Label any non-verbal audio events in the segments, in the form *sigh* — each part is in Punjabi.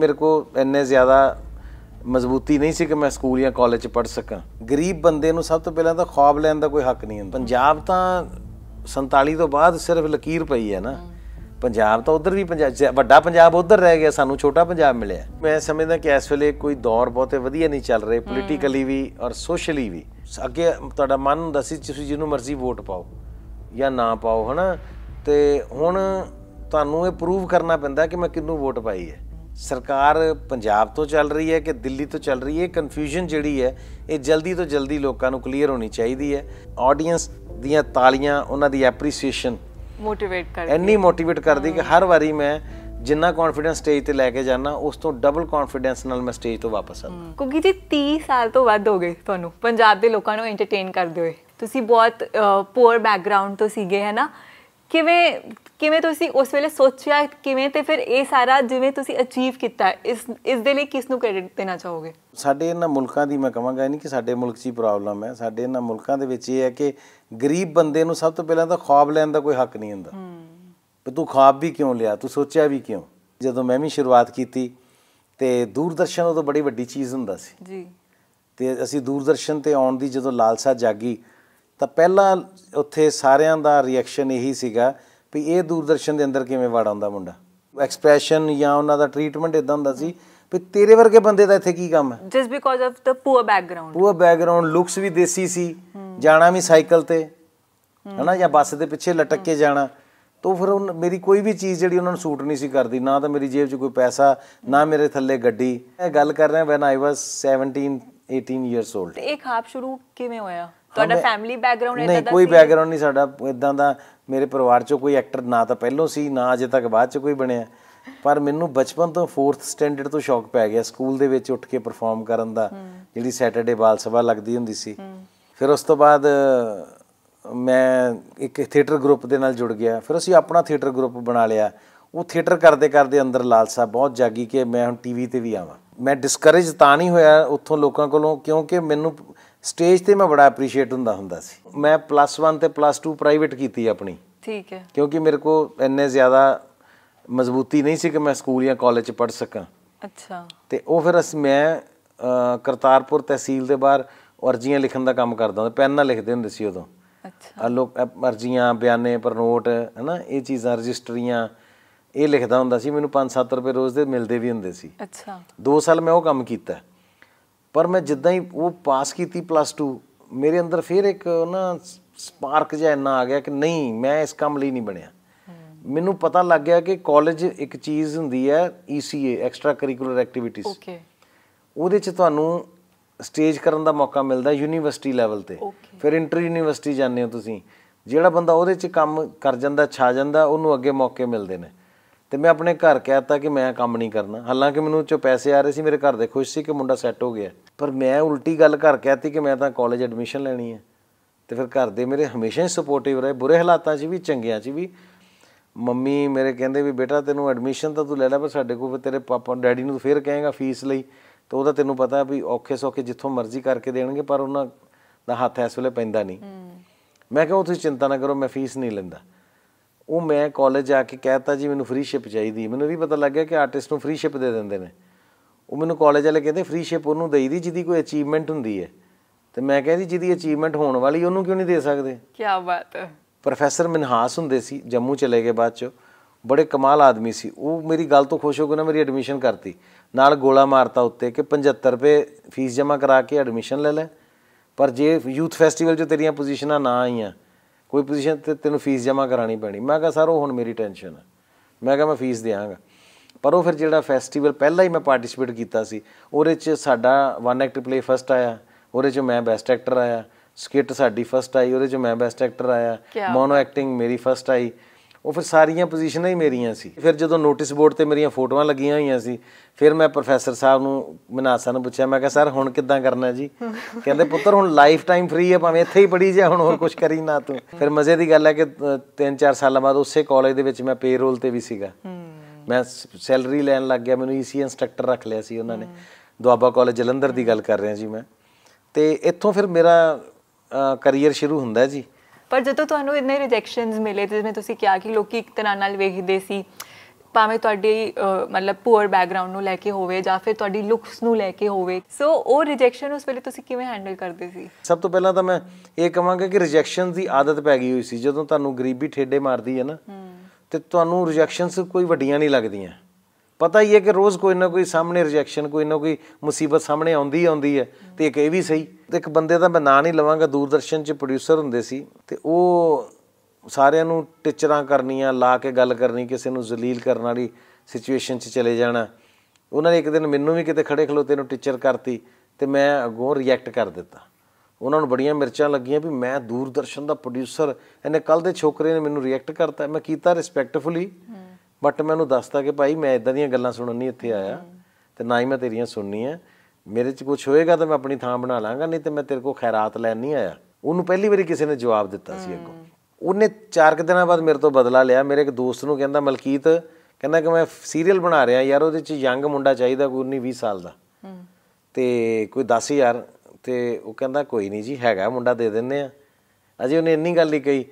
ਮੇਰੇ ਕੋ ਇੰਨੇ ਜ਼ਿਆਦਾ ਮਜ਼ਬੂਤੀ ਨਹੀਂ ਸੀ ਕਿ ਮੈਂ ਸਕੂਲ ਜਾਂ ਕਾਲਜ ਚ ਪੜ ਸਕਾਂ ਗਰੀਬ ਬੰਦੇ ਨੂੰ ਸਭ ਤੋਂ ਪਹਿਲਾਂ ਤਾਂ ਖੁਆਬ ਲੈਣ ਦਾ ਕੋਈ ਹੱਕ ਨਹੀਂ ਹੁੰਦਾ ਪੰਜਾਬ ਤਾਂ 47 ਤੋਂ ਬਾਅਦ ਸਿਰਫ ਲਕੀਰ ਪਈ ਹੈ ਨਾ ਪੰਜਾਬ ਤਾਂ ਉਧਰ ਵੀ ਪੰਜਾਬ ਵੱਡਾ ਪੰਜਾਬ ਉਧਰ ਰਹਿ ਗਿਆ ਸਾਨੂੰ ਛੋਟਾ ਪੰਜਾਬ ਮਿਲਿਆ ਮੈਂ ਸਮਝਦਾ ਕਿ ਇਸ ਵੇਲੇ ਕੋਈ ਦੌਰ ਬਹੁਤੇ ਵਧੀਆ ਨਹੀਂ ਚੱਲ ਰਿਹਾ ਪੋਲੀਟੀਕਲੀ ਵੀ ਔਰ ਸੋਸ਼ਲੀ ਵੀ ਅੱਗੇ ਤੁਹਾਡਾ ਮਨ ਹੁੰਦਾ ਸੀ ਤੁਸੀਂ ਜਿਹਨੂੰ ਮਰਜ਼ੀ ਵੋਟ ਪਾਓ ਜਾਂ ਨਾ ਪਾਓ ਹਨਾ ਤੇ ਹੁਣ ਤੁਹਾਨੂੰ ਇਹ ਪ੍ਰੂਵ ਕਰਨਾ ਪੈਂਦਾ ਕਿ ਮੈਂ ਕਿੰਨੂੰ ਵੋਟ ਪਾਈ ਹੈ ਸਰਕਾਰ ਪੰਜਾਬ ਤੋਂ ਚੱਲ ਰਹੀ ਹੈ ਕਿ ਦਿੱਲੀ ਤੋਂ ਚੱਲ ਰਹੀ ਹੈ ਕਨਫਿਊਜ਼ਨ ਜਿਹੜੀ ਹੈ ਇਹ ਜਲਦੀ ਤੋਂ ਜਲਦੀ ਲੋਕਾਂ ਨੂੰ ਕਲੀਅਰ ਹੋਣੀ ਚਾਹੀਦੀ ਹੈ ਆਡੀਅנס ਦੀਆਂ ਤਾਲੀਆਂ ਉਹਨਾਂ ਦੀ ਐਪਰੀਸੀਏਸ਼ਨ ਮੋਟੀਵੇਟ ਕਰਦੀ ਐਨੀ ਮੋਟੀਵੇਟ ਕਰਦੀ ਕਿ ਹਰ ਵਾਰੀ ਮੈਂ ਜਿੰਨਾ ਕੌਨਫੀਡੈਂਸ ਸਟੇਜ ਤੇ ਲੈ ਕੇ ਜਾਣਾ ਉਸ ਤੋਂ ਡਬਲ ਕੌਨਫੀਡੈਂਸ ਨਾਲ ਮੈਂ ਸਟੇਜ ਤੋਂ ਵਾਪਸ ਆਉਂਦਾ ਕਿਉਂਕਿ ਜੀ 30 ਸਾਲ ਤੋਂ ਵੱਧ ਹੋ ਗਏ ਤੁਹਾਨੂੰ ਪੰਜਾਬ ਦੇ ਲੋਕਾਂ ਨੂੰ ਐਂਟਰਟੇਨ ਕਰਦੇ ਹੋਏ ਤੁਸੀਂ ਬਹੁਤ ਪੂਅਰ ਬੈਕਗ੍ਰਾਉਂਡ ਤੋਂ ਸੀਗੇ ਹੈ ਨਾ ਕਿਵੇਂ ਕਿਵੇਂ ਤੁਸੀਂ ਉਸ ਵੇਲੇ ਸੋਚਿਆ ਕਿਵੇਂ ਤੇ ਫਿਰ ਇਹ ਸਾਰਾ ਜਿਵੇਂ ਤੁਸੀਂ ਅਚੀਵ ਕੀਤਾ ਇਸ ਇਸ ਦੇ ਲਈ ਕਿਸ ਨੂੰ ਕ੍ਰੈਡਿਟ ਦੇਣਾ ਚਾਹੋਗੇ ਸਾਡੇ ਇਹਨਾਂ ਮੁਲਕਾਂ ਦੀ ਮੈਂ ਕਹਾਂਗਾ ਨਹੀਂ ਕਿ ਸਾਡੇ ਮੁਲਕ 'ਚ ਹੀ ਪ੍ਰੋਬਲਮ ਹੈ ਸਾਡੇ ਇਹਨਾਂ ਮੁਲਕਾਂ ਦੇ ਵਿੱਚ ਇਹ ਹੈ ਕਿ ਗਰੀਬ ਬੰਦੇ ਨੂੰ ਸਭ ਤੋਂ ਪਹਿਲਾਂ ਤਾਂ ਖਾਬ ਲੈਣ ਦਾ ਕੋਈ ਹੱਕ ਨਹੀਂ ਹੁੰਦਾ ਤੇ ਤੂੰ ਖਾਬ ਵੀ ਕਿਉਂ ਲਿਆ ਤੂੰ ਸੋਚਿਆ ਵੀ ਕਿਉਂ ਜਦੋਂ ਮੈਂ ਵੀ ਸ਼ੁਰੂਆਤ ਕੀਤੀ ਤੇ ਦੂਰਦਰਸ਼ਨ ਉਹ ਤਾਂ ਬੜੀ ਵੱਡੀ ਚੀਜ਼ ਹੁੰਦਾ ਸੀ ਜੀ ਤੇ ਅਸੀਂ ਦੂਰਦਰਸ਼ਨ ਤੇ ਆਉਣ ਦੀ ਜਦੋਂ ਲਾਲਸਾ ਜਾਗੀ ਤਾਂ ਪਹਿਲਾਂ ਉੱਥੇ ਸਾਰਿਆਂ ਦਾ ਰਿਐਕਸ਼ਨ ਇਹੀ ਸੀਗਾ ਵੀ ਇਹ ਦੂਰਦਰਸ਼ਨ ਦੇ ਅੰਦਰ ਕਿਵੇਂ ਵੜ ਆਉਂਦਾ ਮੁੰਡਾ ਐਕਸਪ੍ਰੈਸ਼ਨ ਜਾਂ ਉਹਨਾਂ ਦਾ ਟ੍ਰੀਟਮੈਂਟ ਇਦਾਂ ਹੁੰਦਾ ਸੀ ਵੀ ਤੇਰੇ ਵਰਗੇ ਬੰਦੇ ਦਾ ਇੱਥੇ ਕੀ ਕੰਮ ਹੈ just because of the poor background poor background looks ਵੀ ਦੇਸੀ ਸੀ ਜਾਣਾ ਵੀ ਸਾਈਕਲ ਤੇ ਹਨਾ ਜਾਂ ਬੱਸ ਦੇ ਪਿੱਛੇ ਲਟਕ ਕੇ ਜਾਣਾ ਤੋ ਫਿਰ ਉਹ ਮੇਰੀ ਕੋਈ ਵੀ ਚੀਜ਼ ਜਿਹੜੀ ਉਹਨਾਂ ਨੂੰ ਸੂਟ ਨਹੀਂ ਸੀ ਕਰਦੀ ਨਾ ਤਾਂ ਮੇਰੀ ਜੇਬ 'ਚ ਕੋਈ ਪੈਸਾ ਨਾ ਮੇਰੇ ਥੱਲੇ ਗੱਡੀ ਇਹ ਗੱਲ ਕਰ ਰਿਹਾ when I was 17 18 years old ਇੱਕ ਖਾਬ ਸ਼ੁਰੂ ਕਿਵੇਂ ਹੋਇਆ ਤੁਹਾਡਾ ਫੈਮਿਲੀ ਬੈਕਗ੍ਰਾਉਂਡ ਇਦਾਂ ਦਾ ਨਹੀਂ ਕੋਈ ਬੈਕਗ੍ਰਾਉਂਡ ਨਹੀਂ ਸਾਡਾ ਇਦਾਂ ਦਾ ਮੇਰੇ ਪਰਿਵਾਰ ਚੋਂ ਕੋਈ ਐਕਟਰ ਨਾ ਤਾਂ ਪਹਿਲੋਂ ਸੀ ਨਾ ਅਜੇ ਤੱਕ ਬਾਅਦ ਚ ਕੋਈ ਬਣਿਆ ਪਰ ਮੈਨੂੰ ਬਚਪਨ ਤੋਂ 4th ਸਟੈਂਡਰਡ ਤੋਂ ਸ਼ੌਕ ਪੈ ਗਿਆ ਸਕੂਲ ਦੇ ਵਿੱਚ ਉੱਠ ਕੇ ਪਰਫਾਰਮ ਕਰਨ ਦਾ ਜਿਹੜੀ ਸੈਟਰਡੇ ਬਾਲ ਸਭਾ ਲੱਗਦੀ ਹੁੰਦੀ ਸੀ ਫਿਰ ਉਸ ਤੋਂ ਬਾਅਦ ਮੈਂ ਇੱਕ ਥੀਏਟਰ ਗਰੁੱਪ ਦੇ ਨਾਲ ਜੁੜ ਗਿਆ ਫਿਰ ਅਸੀਂ ਆਪਣਾ ਥੀਏਟਰ ਗਰੁੱਪ ਬਣਾ ਲਿਆ ਉਹ ਥੀਏਟਰ ਕਰਦੇ ਕਰਦੇ ਅੰਦਰ ਲਾਲਸਾ ਬਹੁਤ ਜਾਗੀ ਕਿ ਮੈਂ ਹੁਣ ਟੀਵੀ ਤੇ ਵੀ ਆਵਾਂ ਮੈਂ ਡਿਸਕਰੇਜ ਤਾਂ ਨਹੀਂ ਹੋਇਆ ਉੱਥੋਂ ਲੋਕਾਂ ਕੋਲੋਂ ਕਿਉਂਕਿ ਮੈਨੂੰ ਸਟੇਜ ਤੇ ਮੈਂ ਬੜਾ ਅਪਰੀਸ਼ੀਏਟ ਹੁੰਦਾ ਹੁੰਦਾ ਸੀ ਮੈਂ ਪਲੱਸ 1 ਤੇ ਪਲੱਸ 2 ਪ੍ਰਾਈਵੇਟ ਕੀਤੀ ਆਪਣੀ ਠੀਕ ਹੈ ਕਿਉਂਕਿ ਮੇਰੇ ਕੋ ਇੰਨੇ ਜ਼ਿਆਦਾ ਮਜ਼ਬੂਤੀ ਨਹੀਂ ਸੀ ਕਿ ਮੈਂ ਸਕੂਲ ਜਾਂ ਕਾਲਜ ਚ ਪੜ ਸਕਾਂ ਅੱਛਾ ਤੇ ਉਹ ਫਿਰ ਅਸ ਮੈਂ ਕਰਤਾਰਪੁਰ ਤਹਿਸੀਲ ਦੇ ਬਾਹਰ ਅਰਜ਼ੀਆਂ ਲਿਖਣ ਦਾ ਕੰਮ ਕਰਦਾ ਹੁੰਦਾ ਪੈਨ ਨਾਲ ਲਿਖਦੇ ਹੁੰਦੇ ਸੀ ਉਦੋਂ ਅੱਛਾ ਲੋਕ ਅਰਜ਼ੀਆਂ ਬਿਆਨੇ ਪਰਨੋਟ ਹਨਾ ਇਹ ਚੀਜ਼ਾਂ ਰਜਿਸਟਰੀਆਂ ਇਹ ਲਿਖਦਾ ਹੁੰਦਾ ਸੀ ਮੈਨੂੰ 5-7 ਰੁਪਏ ਰੋਜ਼ ਦੇ ਮਿਲਦੇ ਵੀ ਹੁੰਦੇ ਸੀ ਅੱਛਾ 2 ਸਾਲ ਮੈਂ ਉਹ ਕੰਮ ਕੀਤਾ ਪਰ ਮੈਂ ਜਿੱਦਾਂ ਹੀ ਉਹ ਪਾਸ ਕੀਤੀ ਪਲੱਸ 2 ਮੇਰੇ ਅੰਦਰ ਫਿਰ ਇੱਕ ਨਾ ਸਪਾਰਕ ਜਿਹਾ ਇੰਨਾ ਆ ਗਿਆ ਕਿ ਨਹੀਂ ਮੈਂ ਇਸ ਕੰਮ ਲਈ ਨਹੀਂ ਬਣਿਆ ਮੈਨੂੰ ਪਤਾ ਲੱਗ ਗਿਆ ਕਿ ਕਾਲਜ ਇੱਕ ਚੀਜ਼ ਹੁੰਦੀ ਹੈ ECA extra curricular activities okay ਉਹਦੇ ਚ ਤੁਹਾਨੂੰ ਸਟੇਜ ਕਰਨ ਦਾ ਮੌਕਾ ਮਿਲਦਾ ਯੂਨੀਵਰਸਿਟੀ ਲੈਵਲ ਤੇ ਫਿਰ ਇੰਟਰ ਯੂਨੀਵਰਸਿਟੀ ਜਾਂਦੇ ਹੋ ਤੁਸੀਂ ਜਿਹੜਾ ਬੰਦਾ ਉਹਦੇ ਚ ਕੰਮ ਕਰ ਜਾਂਦਾ ਛਾ ਜਾਂਦਾ ਉਹਨੂੰ ਅੱਗੇ ਮੌਕੇ ਮਿਲਦੇ ਨੇ ਤੇ ਮੈਂ ਆਪਣੇ ਘਰ ਕਹਿਤਾ ਕਿ ਮੈਂ ਕੰਮ ਨਹੀਂ ਕਰਨਾ ਹਾਲਾਂਕਿ ਮੈਨੂੰ ਚੋ ਪੈਸੇ ਆ ਰਹੇ ਸੀ ਮੇਰੇ ਘਰ ਦੇ ਖੁਸ਼ ਸੀ ਕਿ ਮੁੰਡਾ ਸੈੱਟ ਹੋ ਗਿਆ ਪਰ ਮੈਂ ਉਲਟੀ ਗੱਲ ਘਰ ਕਹਿਤੀ ਕਿ ਮੈਂ ਤਾਂ ਕਾਲਜ ਐਡਮਿਸ਼ਨ ਲੈਣੀ ਹੈ ਤੇ ਫਿਰ ਘਰ ਦੇ ਮੇਰੇ ਹਮੇਸ਼ਾ ਹੀ ਸਪੋਰਟਿਵ ਰਹੇ ਬੁਰੇ ਹਾਲਾਤਾਂ 'ਚ ਵੀ ਚੰਗਿਆਂ 'ਚ ਵੀ ਮੰਮੀ ਮੇਰੇ ਕਹਿੰਦੇ ਵੀ ਬੇਟਾ ਤੈਨੂੰ ਐਡਮਿਸ਼ਨ ਤਾਂ ਤੂੰ ਲੈ ਲੈ ਪਰ ਸਾਡੇ ਕੋਲ ਤੇਰੇ ਪਾਪਾ ਡੈਡੀ ਨੂੰ ਫੇਰ ਕਹੇਗਾ ਫੀਸ ਲਈ ਤਾਂ ਉਹਦਾ ਤੈਨੂੰ ਪਤਾ ਵੀ ਔਖੇ ਸੌਖੇ ਜਿੱਥੋਂ ਮਰਜ਼ੀ ਕਰਕੇ ਦੇਣਗੇ ਪਰ ਉਹਨਾਂ ਦਾ ਹੱਥ ਇਸ ਵੇਲੇ ਪੈਂਦਾ ਨਹੀਂ ਮੈਂ ਕਿਹਾ ਉਹ ਤੁਸੀਂ ਚਿੰਤਾ ਨਾ ਕਰੋ ਮੈਂ ਫੀਸ ਨਹੀਂ ਲੈਂਦਾ ਉਹ ਮੈਂ ਕਾਲਜ ਜਾ ਕੇ ਕਹਿਤਾ ਜੀ ਮੈਨੂੰ ਫ੍ਰੀ ਸ਼ਿਪ ਚਾਹੀਦੀ ਮੈਨੂੰ ਵੀ ਪਤਾ ਲੱਗਿਆ ਕਿ ਆਰਟਿਸਟ ਨੂੰ ਫ੍ਰੀ ਸ਼ਿਪ ਦੇ ਦਿੰਦੇ ਨੇ ਉਹ ਮੈਨੂੰ ਕਾਲਜ ਵਾਲੇ ਕਹਿੰਦੇ ਫ੍ਰੀ ਸ਼ਿਪ ਉਹਨੂੰ ਦੇਈਦੀ ਜਿਹਦੀ ਕੋਈ ਅਚੀਵਮੈਂਟ ਹੁੰਦੀ ਹੈ ਤੇ ਮੈਂ ਕਹਿੰਦੀ ਜਿਹਦੀ ਅਚੀਵਮੈਂਟ ਹੋਣ ਵਾਲੀ ਉਹਨੂੰ ਕਿਉਂ ਨਹੀਂ ਦੇ ਸਕਦੇ ਕੀ ਬਾਤ ਪ੍ਰੋਫੈਸਰ ਮਨਹਾਸ ਹੁੰਦੇ ਸੀ ਜੰਮੂ ਚਲੇ ਗਏ ਬਾਅਦ ਚ ਬੜੇ ਕਮਾਲ ਆਦਮੀ ਸੀ ਉਹ ਮੇਰੀ ਗੱਲ ਤੋਂ ਖੁਸ਼ ਹੋ ਕੇ ਨਾ ਮੇਰੀ ਐਡਮਿਸ਼ਨ ਕਰਤੀ ਨਾਲ ਗੋਲਾ ਮਾਰਤਾ ਉੱਤੇ ਕਿ 75 ਰੁਪਏ ਫੀਸ ਜਮਾ ਕਰਾ ਕੇ ਐਡਮਿਸ਼ਨ ਲੈ ਲੈ ਪਰ ਜੇ ਯੂਥ ਫੈਸਟੀਵਲ 'ਚ ਤੇਰੀਆਂ ਪੋਜੀਸ਼ਨਾਂ ਨਾ ਆਈਆਂ ਕੋਈ ਪੋਜੀਸ਼ਨ ਤੇ ਤੈਨੂੰ ਫੀਸ ਜਮ੍ਹਾਂ ਕਰਾਣੀ ਪੈਣੀ ਮੈਂ ਕਿਹਾ ਸਰ ਉਹ ਹੁਣ ਮੇਰੀ ਟੈਨਸ਼ਨ ਹੈ ਮੈਂ ਕਿਹਾ ਮੈਂ ਫੀਸ ਦੇਵਾਂਗਾ ਪਰ ਉਹ ਫਿਰ ਜਿਹੜਾ ਫੈਸਟੀਵਲ ਪਹਿਲਾਂ ਹੀ ਮੈਂ ਪਾਰਟਿਸਿਪੇਟ ਕੀਤਾ ਸੀ ਉਹਦੇ 'ਚ ਸਾਡਾ ਵਨ ਐਕਟ ਪਲੇ ਫਸਟ ਆਇਆ ਉਹਦੇ 'ਚ ਮੈਂ ਬੈਸਟ ਐਕਟਰ ਆਇਆ ਸਕਿੱਟ ਸਾਡੀ ਫਸਟ ਆਈ ਉਹਦੇ 'ਚ ਮੈਂ ਬੈਸਟ ਐਕਟਰ ਆਇਆ ਮੋਨੋ ਐਕਟਿੰਗ ਮੇਰੀ ਫਸਟ ਆਈ ਉਹ ਫਿਰ ਸਾਰੀਆਂ ਪੋਜੀਸ਼ਨਾਂ ਹੀ ਮੇਰੀਆਂ ਸੀ ਫਿਰ ਜਦੋਂ ਨੋਟਿਸ ਬੋਰਡ ਤੇ ਮੇਰੀਆਂ ਫੋਟੋਆਂ ਲੱਗੀਆਂ ਹੋਈਆਂ ਸੀ ਫਿਰ ਮੈਂ ਪ੍ਰੋਫੈਸਰ ਸਾਹਿਬ ਨੂੰ ਮਨਾਸਾ ਨੂੰ ਪੁੱਛਿਆ ਮੈਂ ਕਿਹਾ ਸਰ ਹੁਣ ਕਿੱਦਾਂ ਕਰਨਾ ਜੀ ਕਹਿੰਦੇ ਪੁੱਤਰ ਹੁਣ ਲਾਈਫ ਟਾਈਮ ਫ੍ਰੀ ਹੈ ਭਾਵੇਂ ਇੱਥੇ ਹੀ ਪੜੀ ਜਾ ਹੁਣ ਹੋਰ ਕੁਝ ਕਰੀ ਨਾ ਤੂੰ ਫਿਰ ਮਜ਼ੇ ਦੀ ਗੱਲ ਹੈ ਕਿ 3-4 ਸਾਲਾਂ ਬਾਅਦ ਉਸੇ ਕਾਲਜ ਦੇ ਵਿੱਚ ਮੈਂ ਪੇਰੋਲ ਤੇ ਵੀ ਸੀਗਾ ਮੈਂ ਸੈਲਰੀ ਲੈਣ ਲੱਗ ਗਿਆ ਮੈਨੂੰ ਈਸੀ e ਇਨਸਟ੍ਰਕਟਰ ਰੱਖ ਲਿਆ ਸੀ ਉਹਨਾਂ ਨੇ ਦੁਆਬਾ ਕਾਲਜ ਜਲੰਧਰ ਦੀ ਗੱਲ ਕਰ ਰਿਹਾ ਜੀ ਮੈਂ ਤੇ ਇੱਥੋਂ ਫਿਰ ਮੇਰਾ ਕੈਰੀਅਰ ਸ਼ੁਰੂ ਹੁੰਦਾ ਜੀ ਪਰ ਜਦੋਂ ਤੁਹਾਨੂੰ ਇੰਨੇ ਰਿਜੈਕਸ਼ਨਸ ਮਿਲੇ ਜਿਵੇਂ ਤੁਸੀਂ ਕਿਹਾ ਕਿ ਲੋਕੀ ਇੱਕ ਤਰ੍ਹਾਂ ਨਾਲ ਵੇਖਦੇ ਸੀ ਭਾਵੇਂ ਤੁਹਾਡੀ ਮਤਲਬ ਪੂਅਰ ਬੈਕਗ੍ਰਾਉਂਡ ਨੂੰ ਲੈ ਕੇ ਹੋਵੇ ਜਾਂ ਫਿਰ ਤੁਹਾਡੀ ਲੁੱਕਸ ਨੂੰ ਲੈ ਕੇ ਹੋਵੇ ਸੋ ਉਹ ਰਿਜੈਕਸ਼ਨ ਉਸ ਵੇਲੇ ਤੁਸੀਂ ਕਿਵੇਂ ਹੈਂਡਲ ਕਰਦੇ ਸੀ ਸਭ ਤੋਂ ਪਹਿਲਾਂ ਤਾਂ ਮੈਂ ਇਹ ਕਹਾਂਗਾ ਕਿ ਰਿਜੈਕਸ਼ਨ ਦੀ ਆਦਤ ਪੈ ਗਈ ਹੋਈ ਸੀ ਜਦੋਂ ਤੁਹਾਨੂੰ ਗਰੀਬੀ ਠੇਡੇ ਮਾਰਦੀ ਹੈ ਨਾ ਤੇ ਤੁਹਾਨੂੰ ਰਿਜੈਕਸ਼ਨਸ ਕੋਈ ਵੱਡੀਆਂ ਨਹੀਂ ਲੱਗਦੀਆਂ ਪਤਾ ਹੀ ਹੈ ਕਿ ਰੋਜ਼ ਕੋਈ ਨਾ ਕੋਈ ਸਾਹਮਣੇ ਰਿਜੈਕਸ਼ਨ ਕੋਈ ਨਾ ਕੋਈ ਮੁਸੀਬਤ ਸਾਹਮਣੇ ਆਉਂਦੀ ਆਉਂਦੀ ਹੈ ਤੇ ਇੱਕ ਇਹ ਵੀ ਸਹੀ ਤੇ ਇੱਕ ਬੰਦੇ ਦਾ ਮੈਂ ਨਾਂ ਨਹੀਂ ਲਵਾਂਗਾ ਦੂਰਦਰਸ਼ਨ 'ਚ ਪ੍ਰੋਡਿਊਸਰ ਹੁੰਦੇ ਸੀ ਤੇ ਉਹ ਸਾਰਿਆਂ ਨੂੰ ਟਿਚਰਾਂ ਕਰਨੀਆਂ ਲਾ ਕੇ ਗੱਲ ਕਰਨੀ ਕਿਸੇ ਨੂੰ ਜ਼ਲੀਲ ਕਰਨ ਵਾਲੀ ਸਿਚੁਏਸ਼ਨ 'ਚ ਚਲੇ ਜਾਣਾ ਉਹਨਾਂ ਨੇ ਇੱਕ ਦਿਨ ਮੈਨੂੰ ਵੀ ਕਿਤੇ ਖੜੇ ਖਲੋਤੇ ਨੂੰ ਟੀਚਰ ਕਰਤੀ ਤੇ ਮੈਂ ਅਗੋ ਰਿਐਕਟ ਕਰ ਦਿੱਤਾ ਉਹਨਾਂ ਨੂੰ ਬੜੀਆਂ ਮਿਰਚਾਂ ਲੱਗੀਆਂ ਵੀ ਮੈਂ ਦੂਰਦਰਸ਼ਨ ਦਾ ਪ੍ਰੋਡਿਊਸਰ ਇਹਨੇ ਕੱਲ ਦੇ ਛੋਕਰੇ ਨੇ ਮੈਨੂੰ ਰਿਐਕਟ ਕਰਤਾ ਮੈਂ ਕੀਤਾ ਰਿਸਪੈਕਟਫੁਲੀ ਬਟ ਮੈਨੂੰ ਦੱਸਦਾ ਕਿ ਭਾਈ ਮੈਂ ਇਦਾਂ ਦੀਆਂ ਗੱਲਾਂ ਸੁਣਨ ਨਹੀਂ ਇੱਥੇ ਆਇਆ ਤੇ ਨਾ ਹੀ ਮੈਂ ਤੇਰੀਆਂ ਸੁਣਨੀ ਆ ਮੇਰੇ 'ਚ ਕੁਝ ਹੋਏਗਾ ਤਾਂ ਮੈਂ ਆਪਣੀ ਥਾਂ ਬਣਾ ਲਾਂਗਾ ਨਹੀਂ ਤੇ ਮੈਂ ਤੇਰੇ ਕੋ ਖੈਰਾਤ ਲੈਣ ਨਹੀਂ ਆਇਆ ਉਹਨੂੰ ਪਹਿਲੀ ਵਾਰੀ ਕਿਸੇ ਨੇ ਜਵਾਬ ਦਿੱਤਾ ਸੀ ਅੱਗੋਂ ਉਹਨੇ 4 ਦਿਨਾਂ ਬਾਅਦ ਮੇਰੇ ਤੋਂ ਬਦਲਾ ਲਿਆ ਮੇਰੇ ਇੱਕ ਦੋਸਤ ਨੂੰ ਕਹਿੰਦਾ ਮਲਕੀਤ ਕਹਿੰਦਾ ਕਿ ਮੈਂ ਸੀਰੀਅਲ ਬਣਾ ਰਿਹਾ ਯਾਰ ਉਹਦੇ 'ਚ ਯੰਗ ਮੁੰਡਾ ਚਾਹੀਦਾ ਕੋਈ 19 20 ਸਾਲ ਦਾ ਤੇ ਕੋਈ 10000 ਤੇ ਉਹ ਕਹਿੰਦਾ ਕੋਈ ਨਹੀਂ ਜੀ ਹੈਗਾ ਮੁੰਡਾ ਦੇ ਦਿੰਨੇ ਆ ਅਜੇ ਉਹਨੇ ਇੰਨੀ ਗੱਲ ਹੀ ਕਹੀ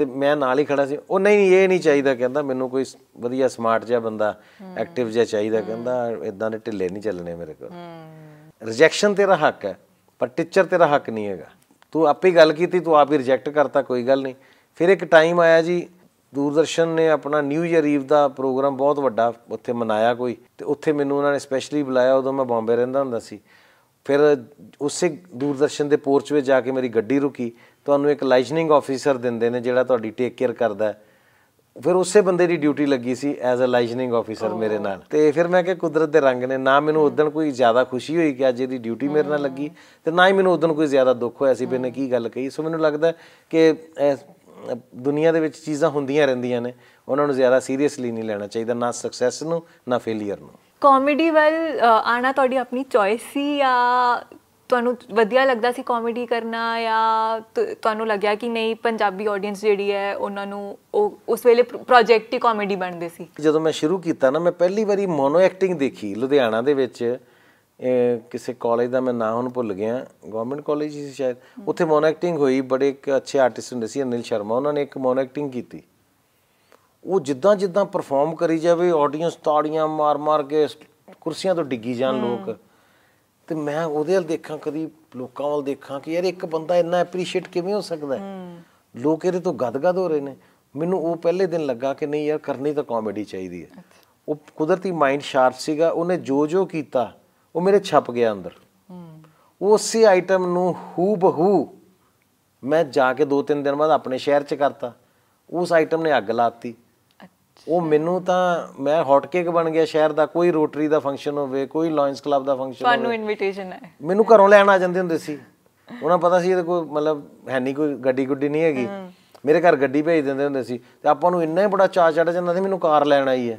ਤੇ ਮੈਂ ਨਾਲ ਹੀ ਖੜਾ ਸੀ ਉਹ ਨਹੀਂ ਇਹ ਨਹੀਂ ਚਾਹੀਦਾ ਕਹਿੰਦਾ ਮੈਨੂੰ ਕੋਈ ਵਧੀਆ ਸਮਾਰਟ ਜਿਹਾ ਬੰਦਾ ਐਕਟਿਵ ਜਿਹਾ ਚਾਹੀਦਾ ਕਹਿੰਦਾ ਇਦਾਂ ਦੇ ਢਿੱਲੇ ਨਹੀਂ ਚੱਲਣੇ ਮੇਰੇ ਕੋਲ ਰਿਜੈਕਸ਼ਨ ਤੇਰਾ ਹੱਕ ਹੈ ਪਰ ਟੀਚਰ ਤੇਰਾ ਹੱਕ ਨਹੀਂ ਹੈਗਾ ਤੂੰ ਆਪੇ ਗੱਲ ਕੀਤੀ ਤੂੰ ਆਪ ਹੀ ਰਿਜੈਕਟ ਕਰਤਾ ਕੋਈ ਗੱਲ ਨਹੀਂ ਫਿਰ ਇੱਕ ਟਾਈਮ ਆਇਆ ਜੀ ਦੂਰਦਰਸ਼ਨ ਨੇ ਆਪਣਾ ਨਿਊ ਇਅਰ ਈਵ ਦਾ ਪ੍ਰੋਗਰਾਮ ਬਹੁਤ ਵੱਡਾ ਉੱਥੇ ਮਨਾਇਆ ਕੋਈ ਤੇ ਉੱਥੇ ਮੈਨੂੰ ਉਹਨਾਂ ਨੇ ਸਪੈਸ਼ਲੀ ਬੁਲਾਇਆ ਉਦੋਂ ਮੈਂ ਬੰਬੇ ਰਹਿੰਦਾ ਹੁੰਦਾ ਸੀ ਫਿਰ ਉਸੇ ਦੂਰਦਰਸ਼ਨ ਦੇ ਪੋਰਚ ਵਿੱਚ ਜਾ ਕੇ ਮੇਰੀ ਗੱਡੀ ਰੁਕੀ ਤੁਹਾਨੂੰ ਇੱਕ ਲਾਈਜਨਿੰਗ ਆਫੀਸਰ ਦਿੰਦੇ ਨੇ ਜਿਹੜਾ ਤੁਹਾਡੀ ਟੇਕ ਕੇਅਰ ਕਰਦਾ ਫਿਰ ਉਸੇ ਬੰਦੇ ਦੀ ਡਿਊਟੀ ਲੱਗੀ ਸੀ ਐਜ਼ ਅ ਲਾਈਜਨਿੰਗ ਆਫੀਸਰ ਮੇਰੇ ਨਾਲ ਤੇ ਫਿਰ ਮੈਂ ਕਿਹਾ ਕੁਦਰਤ ਦੇ ਰੰਗ ਨੇ ਨਾ ਮੈਨੂੰ ਉਦੋਂ ਕੋਈ ਜ਼ਿਆਦਾ ਖੁਸ਼ੀ ਹੋਈ ਕਿ ਅੱਜ ਇਹਦੀ ਡਿਊਟੀ ਮੇਰੇ ਨਾਲ ਲੱਗੀ ਤੇ ਨਾ ਹੀ ਮੈਨੂੰ ਉਦੋਂ ਕੋਈ ਜ਼ਿਆਦਾ ਦੁੱਖ ਹੋਇਆ ਸੀ ਬਿਨੇ ਕੀ ਗੱਲ ਕਹੀ ਸੋ ਮੈਨੂੰ ਲੱਗਦਾ ਕਿ ਦੁਨੀਆ ਦੇ ਵਿੱਚ ਚੀਜ਼ਾਂ ਹੁੰਦੀਆਂ ਰਹਿੰਦੀਆਂ ਨੇ ਉਹਨਾਂ ਨੂੰ ਜ਼ਿਆਦਾ ਸੀਰੀਅਸਲੀ ਨਹੀਂ ਲੈਣਾ ਚਾਹੀਦਾ ਨਾ ਸਕਸੈਸ ਨੂੰ ਨਾ ਫੇਲਿਅਰ ਨੂੰ ਕਾਮੇਡੀ ਵੱਲ ਆਣਾ ਤੁਹਾਡੀ ਆਪਣੀ ਚੋਇਸ ਸੀ ਜਾਂ ਤੁਹਾਨੂੰ ਵਧੀਆ ਲੱਗਦਾ ਸੀ ਕਾਮੇਡੀ ਕਰਨਾ ਜਾਂ ਤੁਹਾਨੂੰ ਲੱਗਿਆ ਕਿ ਨਹੀਂ ਪੰਜਾਬੀ ਆਡੀਅנס ਜਿਹੜੀ ਹੈ ਉਹਨਾਂ ਨੂੰ ਉਹ ਉਸ ਵੇਲੇ ਪ੍ਰੋਜੈਕਟ ਹੀ ਕਾਮੇਡੀ ਬਣਦੇ ਸੀ ਜਦੋਂ ਮੈਂ ਸ਼ੁਰੂ ਕੀਤਾ ਨਾ ਮੈਂ ਪਹਿਲੀ ਵਾਰੀ ਮੋਨੋ ਐਕਟਿੰਗ ਦੇਖੀ ਲੁਧਿਆਣਾ ਦੇ ਵਿੱਚ ਕਿਸੇ ਕਾਲਜ ਦਾ ਮੈਂ ਨਾਂ ਹੁਣ ਭੁੱਲ ਗਿਆ ਗਵਰਨਮੈਂਟ ਕਾਲਜ ਸੀ ਸ਼ਾਇਦ ਉੱਥੇ ਮੋਨੋ ਐਕਟਿੰਗ ਹੋਈ ਬੜੇ ਇੱਕ ਅੱਛੇ ਆਰਟਿਸਟ ਹੁੰਦੇ ਸੀ ਅਨਿਲ ਸ਼ਰਮਾ ਉਹਨਾਂ ਨੇ ਇੱਕ ਮੋਨੋ ਐਕਟਿੰਗ ਕੀਤੀ ਉਹ ਜਿੱਦਾਂ ਜਿੱਦਾਂ ਪਰਫਾਰਮ ਕਰੀ ਜਾਵੇ ਆਡੀਅנס ਤਾੜੀਆਂ ਮਾਰ-ਮਾਰ ਕੇ ਕੁਰਸੀਆਂ ਤੋਂ ਡਿੱਗੀ ਜਾਣ ਲੋਕ ਤੇ ਮੈਂ ਉਹਦੇ ਵੱਲ ਦੇਖਾਂ ਕਦੀ ਲੋਕਾਂ ਵੱਲ ਦੇਖਾਂ ਕਿ ਯਾਰ ਇੱਕ ਬੰਦਾ ਇੰਨਾ ਐਪਰੀਸ਼ੀਏਟ ਕਿਵੇਂ ਹੋ ਸਕਦਾ ਹੈ ਲੋਕ ਇਹਦੇ ਤੋਂ ਗਦਗਦ ਹੋ ਰਹੇ ਨੇ ਮੈਨੂੰ ਉਹ ਪਹਿਲੇ ਦਿਨ ਲੱਗਾ ਕਿ ਨਹੀਂ ਯਾਰ ਕਰਨੀ ਤਾਂ ਕਾਮੇਡੀ ਚਾਹੀਦੀ ਹੈ ਉਹ ਕੁਦਰਤੀ ਮਾਈਂਡ ਸ਼ਾਰਪ ਸੀਗਾ ਉਹਨੇ ਜੋ ਜੋ ਕੀਤਾ ਉਹ ਮੇਰੇ ਛੱਪ ਗਿਆ ਅੰਦਰ ਉਸੇ ਆਈਟਮ ਨੂੰ ਹੂ ਬਹੂ ਮੈਂ ਜਾ ਕੇ 2-3 ਦਿਨ ਬਾਅਦ ਆਪਣੇ ਸ਼ਹਿਰ 'ਚ ਕਰਤਾ ਉਸ ਆਈਟਮ ਨੇ ਅੱਗ ਲਾਤੀ ਉਹ ਮੈਨੂੰ ਤਾਂ ਮੈਂ ਹੌਟ ਕੇਕ ਬਣ ਗਿਆ ਸ਼ਹਿਰ ਦਾ ਕੋਈ ਰੋਟਰੀ ਦਾ ਫੰਕਸ਼ਨ ਹੋਵੇ ਕੋਈ ਲਾਇਨਸ ਕਲੱਬ ਦਾ ਫੰਕਸ਼ਨ ਹੋਵੇ ਤੁਹਾਨੂੰ ਇਨਵੀਟੇਸ਼ਨ ਹੈ ਮੈਨੂੰ ਘਰੋਂ ਲੈਣ ਆ ਜਾਂਦੇ ਹੁੰਦੇ ਸੀ ਉਹਨਾਂ ਪਤਾ ਸੀ ਇਹਦੇ ਕੋਈ ਮਤਲਬ ਹੈ ਨਹੀਂ ਕੋਈ ਗੱਡੀ ਗੁੱਡੀ ਨਹੀਂ ਹੈਗੀ ਮੇਰੇ ਘਰ ਗੱਡੀ ਭੇਜ ਦਿੰਦੇ ਹੁੰਦੇ ਸੀ ਤੇ ਆਪਾਂ ਨੂੰ ਇੰਨਾ ਹੀ ਬੜਾ ਚਾਹ ਚੜ ਜਾਂਦਾ ਸੀ ਮੈਨੂੰ ਕਾਰ ਲੈਣ ਆਈ ਹੈ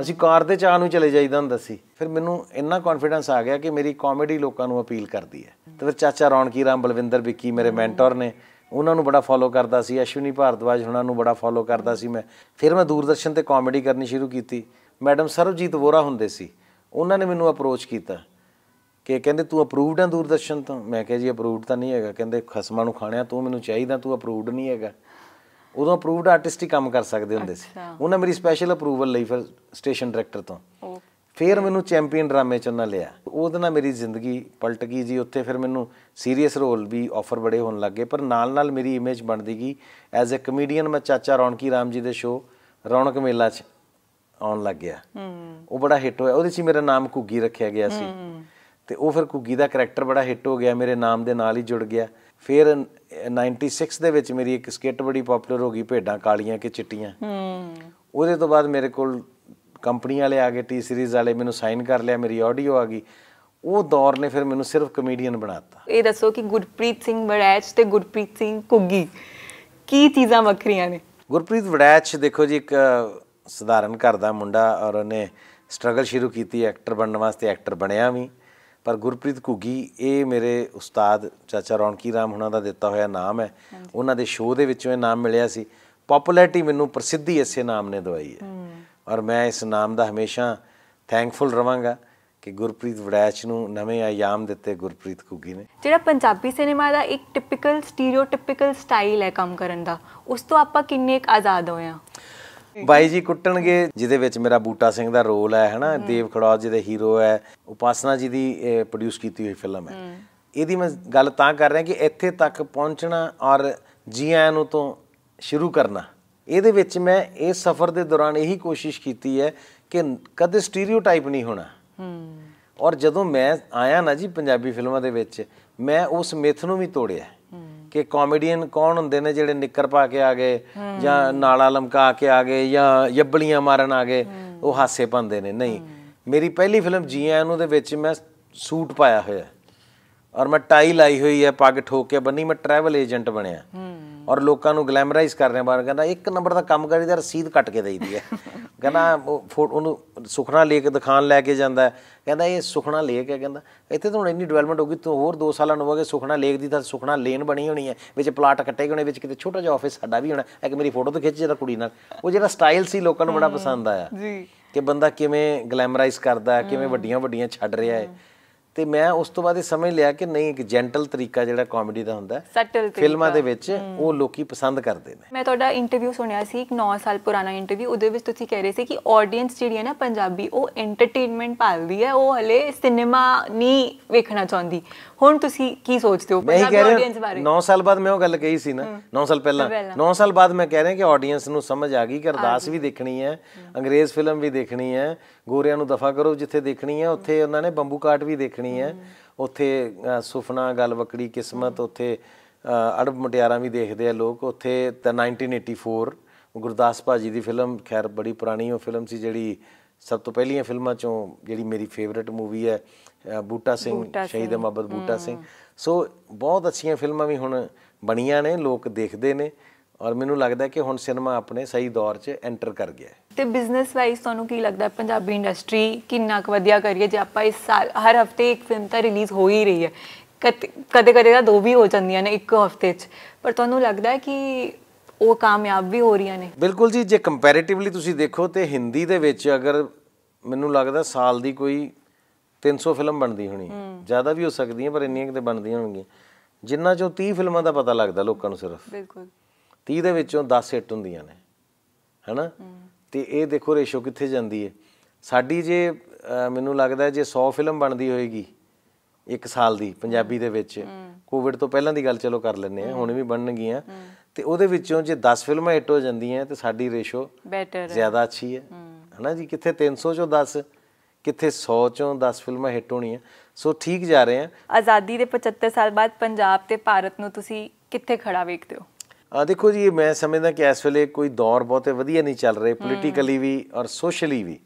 ਅਸੀਂ ਕਾਰ ਤੇ ਚਾਹ ਨੂੰ ਚਲੇ ਜਾਈਦਾ ਹੁੰਦਾ ਸੀ ਫਿਰ ਮੈਨੂੰ ਇੰਨਾ ਕੌਨਫੀਡੈਂਸ ਆ ਗਿਆ ਕਿ ਮੇਰੀ ਕਾਮੇਡੀ ਲੋਕਾਂ ਨੂੰ ਅਪੀਲ ਕਰਦੀ ਹੈ ਤੇ ਫਿਰ ਚਾਚਾ ਰੌਣਕੀ ਰਾਮ ਬਲਵਿੰਦਰ ਵਿੱਕੀ ਮੇਰੇ ਮੈਂਟਰ ਨੇ ਉਹਨਾਂ ਨੂੰ ਬੜਾ ਫੋਲੋ ਕਰਦਾ ਸੀ ਅਸ਼ਵਨੀ ਭਾਰਦਵਾਜ ਉਹਨਾਂ ਨੂੰ ਬੜਾ ਫੋਲੋ ਕਰਦਾ ਸੀ ਮੈਂ ਫਿਰ ਮੈਂ ਦੂਰਦਰਸ਼ਨ ਤੇ ਕਾਮੇਡੀ ਕਰਨੀ ਸ਼ੁਰੂ ਕੀਤੀ ਮੈਡਮ ਸਰਵਜੀਤ ਵੋਰਾ ਹੁੰਦੇ ਸੀ ਉਹਨਾਂ ਨੇ ਮੈਨੂੰ ਅਪਰੋਚ ਕੀਤਾ ਕਿ ਕਹਿੰਦੇ ਤੂੰ ਅਪਰੂਵਡ ਹੈ ਦੂਰਦਰਸ਼ਨ ਤੋਂ ਮੈਂ ਕਿਹਾ ਜੀ ਅਪਰੂਵਡ ਤਾਂ ਨਹੀਂ ਹੈਗਾ ਕਹਿੰਦੇ ਖਸਮਾਂ ਨੂੰ ਖਾਣਿਆ ਤੂੰ ਮੈਨੂੰ ਚਾਹੀਦਾ ਤੂੰ ਅਪਰੂਵਡ ਨਹੀਂ ਹੈਗਾ ਉਦੋਂ ਅਪਰੂਵਡ ਆਰਟਿਸਟ ਹੀ ਕੰਮ ਕਰ ਸਕਦੇ ਹੁੰਦੇ ਸੀ ਉਹਨਾਂ ਮੇਰੀ ਸਪੈਸ਼ਲ ਅਪਰੂਵਲ ਲਈ ਫਿਰ ਸਟੇਸ਼ਨ ਡਾਇਰੈਕਟਰ ਤੋਂ ਫਿਰ ਮੈਨੂੰ ਚੈਂਪੀਅਨ ਡਰਾਮੇ ਚ ਉਹਨਾਂ ਲਿਆ ਉਹਦੇ ਨਾਲ ਮੇਰੀ ਜ਼ਿੰਦਗੀ ਪਲਟ ਗਈ ਜੀ ਉੱਥੇ ਫਿਰ ਮੈਨੂੰ ਸੀਰੀਅਸ ਰੋਲ ਵੀ ਆਫਰ ਬੜੇ ਹੋਣ ਲੱਗੇ ਪਰ ਨਾਲ ਨਾਲ ਮੇਰੀ ਇਮੇਜ ਬਣਦੀ ਗਈ ਐਜ਼ ਅ ਕਮੇਡੀਅਨ ਮੈਂ ਚਾਚਾ ਰੌਣਕੀ ਰਾਮ ਜੀ ਦੇ ਸ਼ੋਅ ਰੌਣਕ ਮੇਲਾ ਚ ਆਉਣ ਲੱਗ ਗਿਆ ਉਹ ਬੜਾ ਹਿੱਟ ਹੋਇਆ ਉਹਦੇ 'ਚ ਮੇਰਾ ਨਾਮ ਘੁੱਗੀ ਰੱਖਿਆ ਗਿਆ ਸੀ ਤੇ ਉਹ ਫਿਰ ਘੁੱਗੀ ਦਾ ਕੈਰੈਕਟਰ ਬੜਾ ਹਿੱਟ ਹੋ ਗਿਆ ਮੇਰੇ ਨਾਮ ਦੇ ਨਾਲ ਹੀ ਜੁੜ ਗਿਆ ਫਿਰ 96 ਦੇ ਵਿੱਚ ਮੇਰੀ ਇੱਕ ਸਕਿੱਟ ਬੜੀ ਪਪੂਲਰ ਹੋ ਗਈ ਭੇਡਾਂ ਕਾਲੀਆਂ ਕਿ ਚਿੱਟੀਆਂ ਉਹਦੇ ਤੋਂ ਬਾਅਦ ਮੇਰੇ ਕੋਲ ਕੰਪਨੀ ਵਾਲੇ ਆ ਗਏ ਟੀ ਸੀਰੀਜ਼ ਵਾਲੇ ਮੈਨੂੰ ਸਾਈਨ ਕਰ ਲਿਆ ਮੇਰੀ ਆਡੀਓ ਆ ਗਈ ਉਹ ਦੌਰ ਨੇ ਫਿਰ ਮੈਨੂੰ ਸਿਰਫ ਕਮੇਡੀਅਨ ਬਣਾਤਾ ਇਹ ਦੱਸੋ ਕਿ ਗੁਰਪ੍ਰੀਤ ਸਿੰਘ ਵੜੈਚ ਤੇ ਗੁਰਪ੍ਰੀਤ ਸਿੰਘ ਕੁੱਗੀ ਕੀ ਚੀਜ਼ਾਂ ਵੱਖਰੀਆਂ ਨੇ ਗੁਰਪ੍ਰੀਤ ਵੜੈਚ ਦੇਖੋ ਜੀ ਇੱਕ ਸਧਾਰਨ ਘਰ ਦਾ ਮੁੰਡਾ ਔਰ ਉਹਨੇ ਸਟਰਗਲ ਸ਼ੁਰੂ ਕੀਤੀ ਐਕਟਰ ਬਣਨ ਵਾਸਤੇ ਐਕਟਰ ਬਣਿਆ ਵੀ ਪਰ ਗੁਰਪ੍ਰੀਤ ਕੁੱਗੀ ਇਹ ਮੇਰੇ ਉਸਤਾਦ ਚਾਚਾ ਰੌਣਕੀ ਰਾਮ ਹੁਣਾਂ ਦਾ ਦਿੱਤਾ ਹੋਇਆ ਨਾਮ ਹੈ ਉਹਨਾਂ ਦੇ ਸ਼ੋਅ ਦੇ ਵਿੱਚੋਂ ਇਹ ਨਾਮ ਮਿਲਿਆ ਸੀ ਪਪੂਲੈਰਿਟੀ ਮੈਨੂੰ ਪ੍ਰਸਿੱਧੀ ਇਸੇ ਨਾਮ ਨੇ ਦਵਾਈ ਹੈ ਔਰ ਮੈਂ ਇਸ ਨਾਮ ਦਾ ਹਮੇਸ਼ਾ ਥੈਂਕਫੁਲ ਰਵਾਂਗਾ ਕਿ ਗੁਰਪ੍ਰੀਤ ਵੜੈਚ ਨੂੰ ਨਵੇਂ ਆਯਾਮ ਦਿੱਤੇ ਗੁਰਪ੍ਰੀਤ ਕੁਗੀ ਨੇ ਜਿਹੜਾ ਪੰਜਾਬੀ ਸਿਨੇਮਾ ਦਾ ਇੱਕ ਟਿਪੀਕਲ ਸਟੀਰੀਓਟਿਪੀਕਲ ਸਟਾਈਲ ਹੈ ਕੰਮ ਕਰਨ ਦਾ ਉਸ ਤੋਂ ਆਪਾਂ ਕਿੰਨੇ ਇੱਕ ਆਜ਼ਾਦ ਹੋਏ ਆ ਬਾਈ ਜੀ ਕੁੱਟਣਗੇ ਜਿਹਦੇ ਵਿੱਚ ਮੇਰਾ ਬੂਟਾ ਸਿੰਘ ਦਾ ਰੋਲ ਹੈ ਹਨਾ ਦੇਵ ਖੜੌਜ ਜਿਹਦੇ ਹੀਰੋ ਹੈ ਉਪਾਸਨਾ ਜੀ ਦੀ ਪ੍ਰੋਡਿਊਸ ਕੀਤੀ ਹੋਈ ਫਿਲਮ ਹੈ ਇਹਦੀ ਮੈਂ ਗੱਲ ਤਾਂ ਕਰ ਰਿਹਾ ਕਿ ਇੱਥੇ ਤੱਕ ਪਹੁੰਚਣਾ ਔਰ ਆਇਆਂ ਨੂੰ ਤੋਂ ਸ਼ੁਰੂ ਕਰਨਾ ਇਹਦੇ ਵਿੱਚ ਮੈਂ ਇਸ ਸਫ਼ਰ ਦੇ ਦੌਰਾਨ ਇਹੀ ਕੋਸ਼ਿਸ਼ ਕੀਤੀ ਹੈ ਕਿ ਕਦੇ ਸਟੀਰੀਓਟਾਈਪ ਨਹੀਂ ਹੋਣਾ ਹੂੰ ਔਰ ਜਦੋਂ ਮੈਂ ਆਇਆ ਨਾ ਜੀ ਪੰਜਾਬੀ ਫਿਲਮਾਂ ਦੇ ਵਿੱਚ ਮੈਂ ਉਸ ਮਿਥ ਨੂੰ ਵੀ ਤੋੜਿਆ ਕਿ ਕਾਮੇਡੀਅਨ ਕੌਣ ਹੁੰਦੇ ਨੇ ਜਿਹੜੇ ਨਿੱਕਰ ਪਾ ਕੇ ਆ ਗਏ ਜਾਂ ਨਾਲਾ ਲਮਕਾ ਕੇ ਆ ਗਏ ਜਾਂ ਯੱਬਲੀਆਂ ਮਾਰਨ ਆ ਗਏ ਉਹ ਹਾਸੇ ਪਾਉਂਦੇ ਨੇ ਨਹੀਂ ਮੇਰੀ ਪਹਿਲੀ ਫਿਲਮ ਜੀ ਆਇਆਂ ਨੂੰ ਦੇ ਵਿੱਚ ਮੈਂ ਸੂਟ ਪਾਇਆ ਹੋਇਆ ਔਰ ਮੈਂ ਟਾਈ ਲਾਈ ਹੋਈ ਹੈ ਪੱਗ ਠੋਕ ਕੇ ਬੰਨੀ ਮੈਂ ਟਰੈਵਲ ਏਜੰਟ ਬਣਿਆ ਔਰ ਲੋਕਾਂ ਨੂੰ ਗਲੈਮਰਾਈਜ਼ ਰਹੇ ਬਾਰ ਕਹਿੰਦਾ ਇੱਕ ਨੰਬਰ ਦਾ ਕੰਮ ਕਰੀ ਤੇ ਰਸੀਦ ਕੱਟ ਕੇ ਦੇਈਦੀ ਹੈ *laughs* ਕਹਿੰਦਾ ਉਹਨੂੰ ਸੁਖਣਾ ਲੇਕ ਦਿਖਾਣ ਲੈ ਕੇ ਜਾਂਦਾ ਕਹਿੰਦਾ ਇਹ ਸੁਖਣਾ ਲੇਕ ਹੈ ਕਹਿੰਦਾ ਇੱਥੇ ਤਾਂ ਹੁਣ ਇੰਨੀ ਡਿਵੈਲਪਮੈਂਟ ਹੋ ਗਈ ਤੂੰ ਹੋਰ 2 ਸਾਲਾਂ ਨੂੰ ਹੋਗੇ ਸੁਖਣਾ ਲੇਕ ਦੀ ਤਾਂ ਸੁਖਣਾ ਲੇਨ ਬਣੀ ਹੋਣੀ ਹੈ ਵਿੱਚ ਪਲਾਟ ਕੱਟੇ ਹੋਣੇ ਵਿੱਚ ਕਿਤੇ ਛੋਟਾ ਜਿਹਾ ਆਫਿਸ ਸਾਡਾ ਵੀ ਹੋਣਾ ਇੱਕ ਮੇਰੀ ਫੋਟੋ ਤਾਂ ਖਿੱਚ ਜਿਹੜਾ ਕੁੜੀ ਨਾਲ ਉਹ ਜਿਹੜਾ ਸਟਾਈਲ ਸੀ ਲੋਕਾਂ ਨੂੰ ਬੜਾ ਪਸੰਦ ਆਇਆ ਜੀ ਕਿ ਬੰਦਾ ਕਿਵੇਂ ਗਲੈਮਰਾਈਜ਼ ਕਰਦਾ ਕਿਵੇਂ ਵੱਡੀਆਂ ਵੱਡੀਆਂ ਛੱਡ ਰਿਹਾ ਹੈ ਤੇ ਮੈਂ ਉਸ ਤੋਂ ਬਾਅਦ ਇਹ ਸਮਝ ਲਿਆ ਕਿ ਨਹੀਂ ਇੱਕ ਜੈਂਟਲ ਤਰੀਕਾ ਜਿਹੜਾ ਕਾਮੇਡੀ ਦਾ ਹੁੰਦਾ ਸਟਲ ਫਿਲਮਾਂ ਦੇ ਵਿੱਚ ਉਹ ਲੋਕੀ ਪਸੰਦ ਕਰਦੇ ਨੇ ਮੈਂ ਤੁਹਾਡਾ ਇੰਟਰਵਿਊ ਸੁਣਿਆ ਸੀ ਇੱਕ 9 ਸਾਲ ਪੁਰਾਣਾ ਇੰਟਰਵਿਊ ਉਹਦੇ ਵਿੱਚ ਤੁਸੀਂ ਕਹਿ ਰਹੇ ਸੀ ਕਿ ਆਡੀਅנס ਜਿਹੜੀ ਹੈ ਨਾ ਪੰਜਾਬੀ ਉਹ ਐਂਟਰਟੇਨਮੈਂਟ ਪਾਲਦੀ ਹੈ ਉਹ ਹਲੇ ਸਿਨੇਮਾ ਨਹੀਂ ਵੇਖਣਾ ਚਾਹੁੰਦੀ ਹੁਣ ਤੁਸੀਂ ਕੀ ਸੋਚਦੇ ਹੋ ਪੰਜਾਬੀ ਆਡੀਅנס ਬਾਰੇ 9 ਸਾਲ ਬਾਅਦ ਮੈਂ ਉਹ ਗੱਲ ਕਹੀ ਸੀ ਨਾ 9 ਸਾਲ ਪਹਿਲਾਂ 9 ਸਾਲ ਬਾਅਦ ਮੈਂ ਕਹਿ ਰਿਹਾ ਕਿ ਆਡੀਅנס ਨੂੰ ਸਮਝ ਆ ਗਈ ਕਿ ਅਰਦਾਸ ਵੀ ਦੇਖਣੀ ਹੈ ਅੰਗਰੇਜ਼ ਫਿਲਮ ਵੀ ਦੇਖਣੀ ਹੈ ਗੋਰਿਆਂ ਨੂੰ ਦਫਾ ਕਰੋ ਜਿੱਥੇ ਦੇਖਣੀ ਹੈ ਉੱਥੇ ਉਹਨਾਂ ਨੇ ਬੰਬੂ ਕਾਟ ਵੀ ਦੇਖਣੀ ਦੇਖਣੀ ਹੈ ਉੱਥੇ ਸੁਫਨਾ ਗੱਲ ਵਕੜੀ ਕਿਸਮਤ ਉੱਥੇ ਅੜਬ ਮਟਿਆਰਾਂ ਵੀ ਦੇਖਦੇ ਆ ਲੋਕ ਉੱਥੇ ਤਾਂ 1984 ਗੁਰਦਾਸ ਭਾਜੀ ਦੀ ਫਿਲਮ ਖੈਰ ਬੜੀ ਪੁਰਾਣੀ ਉਹ ਫਿਲਮ ਸੀ ਜਿਹੜੀ ਸਭ ਤੋਂ ਪਹਿਲੀਆਂ ਫਿਲਮਾਂ ਚੋਂ ਜਿਹੜੀ ਮੇਰੀ ਫੇਵਰਿਟ ਮੂਵੀ ਹੈ ਬੂਟਾ ਸਿੰਘ ਸ਼ਹੀਦ ਮੁਹੱਬਤ ਬੂਟਾ ਸਿੰਘ ਸੋ ਬਹੁਤ ਅੱਛੀਆਂ ਫਿਲਮਾਂ ਵੀ ਹੁਣ ਬਣੀਆਂ ਨੇ ਲੋਕ ਦੇਖਦੇ ਨੇ ਔਰ ਮੈਨੂੰ ਲੱਗਦਾ ਕਿ ਹੁਣ ਸਿਨੇਮਾ ਆਪਣੇ ਸਹੀ ਦੌਰ 'ਚ ਐਂਟਰ ਕਰ ਗਿਆ ਹੈ ਤੇ ਬਿਜ਼ਨਸ ਵਾਈਜ਼ ਤੁਹਾਨੂੰ ਕੀ ਲੱਗਦਾ ਪੰਜਾਬੀ ਇੰਡਸਟਰੀ ਕਿੰਨਾ ਕੁ ਵਧੀਆ ਕਰੀਏ ਜੇ ਆਪਾਂ ਇਸ ਸਾਲ ਹਰ ਹਫਤੇ ਇੱਕ ਫਿਲਮ ਤਾਂ ਰਿਲੀਜ਼ ਹੋ ਹੀ ਰਹੀ ਹੈ ਕਦੇ ਕਦੇ ਤਾਂ ਦੋ ਵੀ ਹੋ ਜਾਂਦੀਆਂ ਨੇ ਇੱਕ ਹਫਤੇ 'ਚ ਪਰ ਤੁਹਾਨੂੰ ਲੱਗਦਾ ਹੈ ਕਿ ਉਹ ਕਾਮਯਾਬ ਵੀ ਹੋ ਰਹੀਆਂ ਨੇ ਬਿਲਕੁਲ ਜੀ ਜੇ ਕੰਪੈਰੀਟਿਵਲੀ ਤੁਸੀਂ ਦੇਖੋ ਤੇ ਹਿੰਦੀ ਦੇ ਵਿੱਚ ਅਗਰ ਮੈਨੂੰ ਲੱਗਦਾ ਸਾਲ ਦੀ ਕੋਈ 300 ਫਿਲਮ ਬਣਦੀ ਹੋਣੀ ਜਿਆਦਾ ਵੀ ਹੋ ਸਕਦੀ ਹੈ ਪਰ ਇੰਨੀਆਂ ਕਿਤੇ ਬਣਦੀਆਂ ਹੋਣਗੀਆਂ ਜਿੰਨਾ ਚੋਂ 30 ਫਿਲਮਾਂ ਦਾ ਪਤਾ ਲੱਗਦਾ ਲੋਕਾਂ ਨੂੰ ਸਿਰਫ ਬਿਲਕੁਲ 30 ਦੇ ਵਿੱਚੋਂ 10 ਹਿੱਟ ਹੁੰਦੀਆਂ ਨੇ ਹੈਨਾ ਤੇ ਇਹ ਦੇਖੋ ਰੇਸ਼ੋ ਕਿੱਥੇ ਜਾਂਦੀ ਹੈ ਸਾਡੀ ਜੇ ਮੈਨੂੰ ਲੱਗਦਾ ਜੇ 100 ਫਿਲਮ ਬਣਦੀ ਹੋਏਗੀ ਇੱਕ ਸਾਲ ਦੀ ਪੰਜਾਬੀ ਦੇ ਵਿੱਚ ਕੋਵਿਡ ਤੋਂ ਪਹਿਲਾਂ ਦੀ ਗੱਲ ਚਲੋ ਕਰ ਲੈਨੇ ਆ ਹੁਣ ਵੀ ਬਣਨਗੀਆਂ ਤੇ ਉਹਦੇ ਵਿੱਚੋਂ ਜੇ 10 ਫਿਲਮਾਂ ਹਿੱਟ ਹੋ ਜਾਂਦੀਆਂ ਤੇ ਸਾਡੀ ਰੇਸ਼ੋ ਬੈਟਰ ਜ਼ਿਆਦਾ ਅੱਛੀ ਹੈ ਹਨਾ ਜੀ ਕਿੱਥੇ 300 ਚੋਂ 10 ਕਿੱਥੇ 100 ਚੋਂ 10 ਫਿਲਮਾਂ ਹਿੱਟ ਹੋਣੀਆਂ ਸੋ ਠੀਕ ਜਾ ਰਹੇ ਆ ਆਜ਼ਾਦੀ ਦੇ 75 ਸਾਲ ਬਾਅਦ ਪੰਜਾਬ ਤੇ ਭਾਰਤ ਨੂੰ ਤੁਸੀਂ ਕਿੱਥੇ ਖੜਾ ਵੇਖਦੇ ਹੋ ਆ ਦੇਖੋ ਜੀ ਮੈਂ ਸਮਝਦਾ ਕਿ ਇਸ ਵੇਲੇ ਕੋਈ ਦੌਰ ਬਹੁਤੇ ਵਧੀਆ ਨਹੀਂ ਚੱਲ ਰਿਹਾ ਪੋਲੀਟੀਕਲੀ ਵੀ ਔਰ ਸੋਸ਼ਲੀ ਵੀ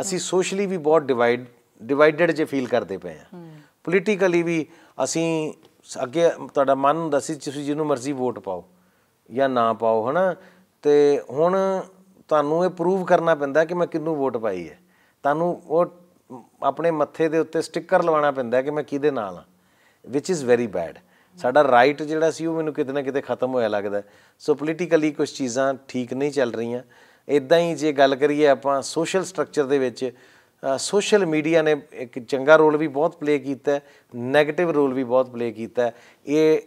ਅਸੀਂ ਸੋਸ਼ਲੀ ਵੀ ਬਹੁਤ ਡਿਵਾਈਡ ਡਿਵਾਈਡਡ ਜੇ ਫੀਲ ਕਰਦੇ ਪਏ ਆ ਪੋਲੀਟੀਕਲੀ ਵੀ ਅਸੀਂ ਅੱਗੇ ਤੁਹਾਡਾ ਮਨ ਹੁੰਦਾ ਸੀ ਤੁਸੀਂ ਜਿਹਨੂੰ ਮਰਜ਼ੀ ਵੋਟ ਪਾਓ ਜਾਂ ਨਾ ਪਾਓ ਹਨਾ ਤੇ ਹੁਣ ਤੁਹਾਨੂੰ ਇਹ ਪ੍ਰੂਵ ਕਰਨਾ ਪੈਂਦਾ ਕਿ ਮੈਂ ਕਿੰਨੂੰ ਵੋਟ ਪਾਈ ਹੈ ਤੁਹਾਨੂੰ ਉਹ ਆਪਣੇ ਮੱਥੇ ਦੇ ਉੱਤੇ ਸਟicker ਲਵਾਉਣਾ ਪੈਂਦਾ ਕਿ ਮੈਂ ਕਿਹਦੇ ਨਾਲ ਆ ਵਿਚ ਇਜ਼ ਵੈਰੀ ਬੈਡ ਸਾਡਾ ਰਾਈਟ ਜਿਹੜਾ ਸੀ ਉਹ ਮੈਨੂੰ ਕਿਤੇ ਨਾ ਕਿਤੇ ਖਤਮ ਹੋਇਆ ਲੱਗਦਾ ਸੋ ਪੋਲੀਟੀਕਲੀ ਕੁਝ ਚੀਜ਼ਾਂ ਠੀਕ ਨਹੀਂ ਚੱਲ ਰਹੀਆਂ ਇਦਾਂ ਹੀ ਜੇ ਗੱਲ ਕਰੀਏ ਆਪਾਂ ਸੋਸ਼ਲ ਸਟਰਕਚਰ ਦੇ ਵਿੱਚ ਸੋਸ਼ਲ ਮੀਡੀਆ ਨੇ ਇੱਕ ਚੰਗਾ ਰੋਲ ਵੀ ਬਹੁਤ ਪਲੇ ਕੀਤਾ ਹੈ 네ਗੇਟਿਵ ਰੋਲ ਵੀ ਬਹੁਤ ਪਲੇ ਕੀਤਾ ਹੈ ਇਹ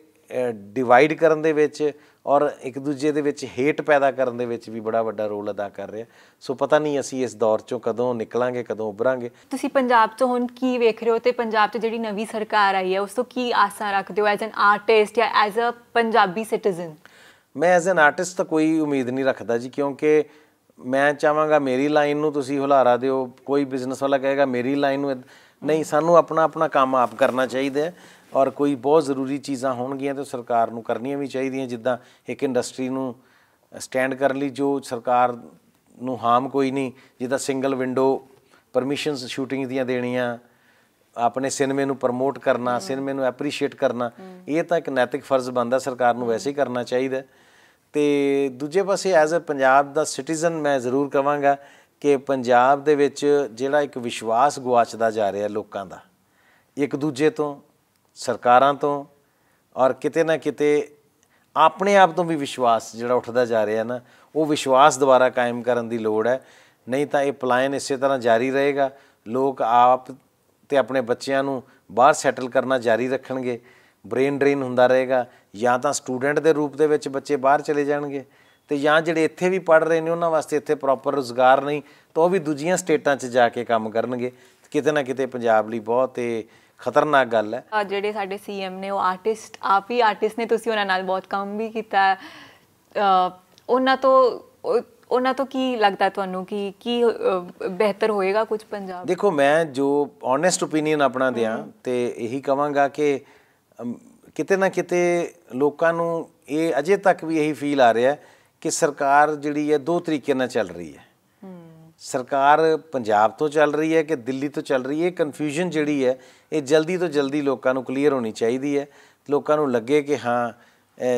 ਡਿਵਾਈਡ ਕਰਨ ਦੇ ਵਿੱਚ ਔਰ ਇੱਕ ਦੂਜੇ ਦੇ ਵਿੱਚ ਹੇਟ ਪੈਦਾ ਕਰਨ ਦੇ ਵਿੱਚ ਵੀ ਬੜਾ ਵੱਡਾ ਰੋਲ ਅਦਾ ਕਰ ਰਿਹਾ ਸੋ ਪਤਾ ਨਹੀਂ ਅਸੀਂ ਇਸ ਦੌਰ ਚੋਂ ਕਦੋਂ ਨਿਕਲਾਂਗੇ ਕਦੋਂ ਉਭਰਾਂਗੇ ਤੁਸੀਂ ਪੰਜਾਬ ਤੋਂ ਹੁਣ ਕੀ ਵੇਖ ਰਹੇ ਹੋ ਤੇ ਪੰਜਾਬ 'ਚ ਜਿਹੜੀ ਨਵੀਂ ਸਰਕਾਰ ਆਈ ਹੈ ਉਸ ਤੋਂ ਕੀ ਆਸਾਂ ਰੱਖਦੇ ਹੋ ਐਜ਼ ਐਨ ਆਰਟਿਸਟ ਜਾਂ ਐਜ਼ ਅ ਪੰਜਾਬੀ ਸਿਟੀਜ਼ਨ ਮੈਂ ਐਜ਼ ਐਨ ਆਰਟਿਸਟ ਤਾਂ ਕੋਈ ਉਮੀਦ ਨਹੀਂ ਰੱਖਦਾ ਜੀ ਕਿਉਂਕਿ ਮੈਂ ਚਾਹਾਂਗਾ ਮੇਰੀ ਲਾਈਨ ਨੂੰ ਤੁਸੀਂ ਹੁਲਾਰਾ ਦਿਓ ਕੋਈ ਬਿਜ਼ਨਸ ਵਾਲਾ ਕਹੇਗਾ ਮੇਰੀ ਲਾਈਨ ਨੂੰ ਨਹੀਂ ਸਾਨੂੰ ਆਪਣਾ ਆਪਣਾ ਕੰਮ ਆਪ ਕਰਨਾ ਚਾਹੀਦਾ ਹੈ ਔਰ ਕੋਈ ਬਹੁਤ ਜ਼ਰੂਰੀ ਚੀਜ਼ਾਂ ਹੋਣਗੀਆਂ ਤਾਂ ਸਰਕਾਰ ਨੂੰ ਕਰਨੀਆਂ ਵੀ ਚਾਹੀਦੀਆਂ ਜਿੱਦਾਂ ਇੱਕ ਇੰਡਸਟਰੀ ਨੂੰ ਸਟੈਂਡ ਕਰਨ ਲਈ ਜੋ ਸਰਕਾਰ ਨੂੰ ਹਾਮ ਕੋਈ ਨਹੀਂ ਜਿੱਦਾਂ ਸਿੰਗਲ ਵਿੰਡੋ ਪਰਮਿਸ਼ਨਸ ਸ਼ੂਟਿੰਗ ਦੀਆਂ ਦੇਣੀਆਂ ਆਪਣੇ ਸਿਨੇਮੇ ਨੂੰ ਪ੍ਰਮੋਟ ਕਰਨਾ ਸਿਨੇਮੇ ਨੂੰ ਐਪਰੀਸ਼ੀਏਟ ਕਰਨਾ ਇਹ ਤਾਂ ਇੱਕ ਨੈਤਿਕ ਫਰਜ਼ ਬਣਦਾ ਸਰਕਾਰ ਨੂੰ ਵੈਸੇ ਹੀ ਕਰਨਾ ਚਾਹੀਦਾ ਤੇ ਦੂਜੇ ਪਾਸੇ ਐਜ਼ ਅ ਪੰਜਾਬ ਦਾ ਸਿਟੀਜ਼ਨ ਮੈਂ ਜ਼ਰੂਰ ਕਵਾਂਗਾ ਕਿ ਪੰਜਾਬ ਦੇ ਵਿੱਚ ਜਿਹੜਾ ਇੱਕ ਵਿਸ਼ਵਾਸ ਗਵਾਚਦਾ ਜਾ ਰਿਹਾ ਲੋਕਾਂ ਦਾ ਇੱਕ ਦੂਜੇ ਤੋਂ ਸਰਕਾਰਾਂ ਤੋਂ ਔਰ ਕਿਤੇ ਨਾ ਕਿਤੇ ਆਪਣੇ ਆਪ ਤੋਂ ਵੀ ਵਿਸ਼ਵਾਸ ਜਿਹੜਾ ਉੱਠਦਾ ਜਾ ਰਿਹਾ ਨਾ ਉਹ ਵਿਸ਼ਵਾਸ ਦੁਬਾਰਾ ਕਾਇਮ ਕਰਨ ਦੀ ਲੋੜ ਹੈ ਨਹੀਂ ਤਾਂ ਇਹ ਪਲਾਇਨ ਇਸੇ ਤਰ੍ਹਾਂ ਜਾਰੀ ਰਹੇਗਾ ਲੋਕ ਆਪ ਤੇ ਆਪਣੇ ਬੱਚਿਆਂ ਨੂੰ ਬਾਹਰ ਸੈਟਲ ਕਰਨਾ ਜਾਰੀ ਰੱਖਣਗੇ ਬ੍ਰੇਨ ਡਰੇਨ ਹੁੰਦਾ ਰਹੇਗਾ ਜਾਂ ਤਾਂ ਸਟੂਡੈਂਟ ਦੇ ਰੂਪ ਦੇ ਵਿੱਚ ਬੱਚੇ ਬਾਹਰ ਚਲੇ ਜਾਣਗੇ ਤੇ ਜਾਂ ਜਿਹੜੇ ਇੱਥੇ ਵੀ ਪੜ ਰਹੇ ਨੇ ਉਹਨਾਂ ਵਾਸਤੇ ਇੱਥੇ ਪ੍ਰੋਪਰ ਰੋਜ਼ਗਾਰ ਨਹੀਂ ਤਾਂ ਉਹ ਵੀ ਦੂਜੀਆਂ ਸਟੇਟਾਂ 'ਚ ਜਾ ਕੇ ਕੰਮ ਕਰਨਗੇ ਕਿਤੇ ਨਾ ਕਿਤੇ ਪੰਜਾਬ ਲਈ ਬਹੁਤ ਇਹ ਖਤਰਨਾਕ ਗੱਲ ਹੈ ਆ ਜਿਹੜੇ ਸਾਡੇ ਸੀਐਮ ਨੇ ਉਹ ਆਰਟਿਸਟ ਆਪ ਹੀ ਆਰਟਿਸਟ ਨੇ ਤੁਸੀਂ ਉਹਨਾਂ ਨਾਲ ਬਹੁਤ ਕੰਮ ਵੀ ਕੀਤਾ ਉਹਨਾਂ ਤੋਂ ਉਹਨਾਂ ਤੋਂ ਕੀ ਲੱਗਦਾ ਤੁਹਾਨੂੰ ਕਿ ਕੀ ਬਿਹਤਰ ਹੋਏਗਾ ਕੁਝ ਪੰਜਾਬ ਦੇਖੋ ਮੈਂ ਜੋ ਓਨੈਸਟ ਓਪੀਨੀਅਨ ਆਪਣਾ ਦਿਆਂ ਤੇ ਇਹੀ ਕਹਾਂਗਾ ਕਿ ਕਿਤੇ ਨਾ ਕਿਤੇ ਲੋਕਾਂ ਨੂੰ ਇਹ ਅਜੇ ਤੱਕ ਵੀ ਇਹੀ ਫੀਲ ਆ ਰਿਹਾ ਹੈ ਕਿ ਸਰਕਾਰ ਜਿਹੜੀ ਹੈ ਦੋ ਤਰੀਕੇ ਨਾਲ ਚੱਲ ਰਹੀ ਹੈ ਸਰਕਾਰ ਪੰਜਾਬ ਤੋਂ ਚੱਲ ਰਹੀ ਹੈ ਕਿ ਦਿੱਲੀ ਤੋਂ ਚੱਲ ਰਹੀ ਹੈ ਕਨਫਿਊਜ਼ਨ ਜਿਹੜੀ ਹੈ ਇਹ ਜਲਦੀ ਤੋਂ ਜਲਦੀ ਲੋਕਾਂ ਨੂੰ ਕਲੀਅਰ ਹੋਣੀ ਚਾਹੀਦੀ ਹੈ ਲੋਕਾਂ ਨੂੰ ਲੱਗੇ ਕਿ ਹਾਂ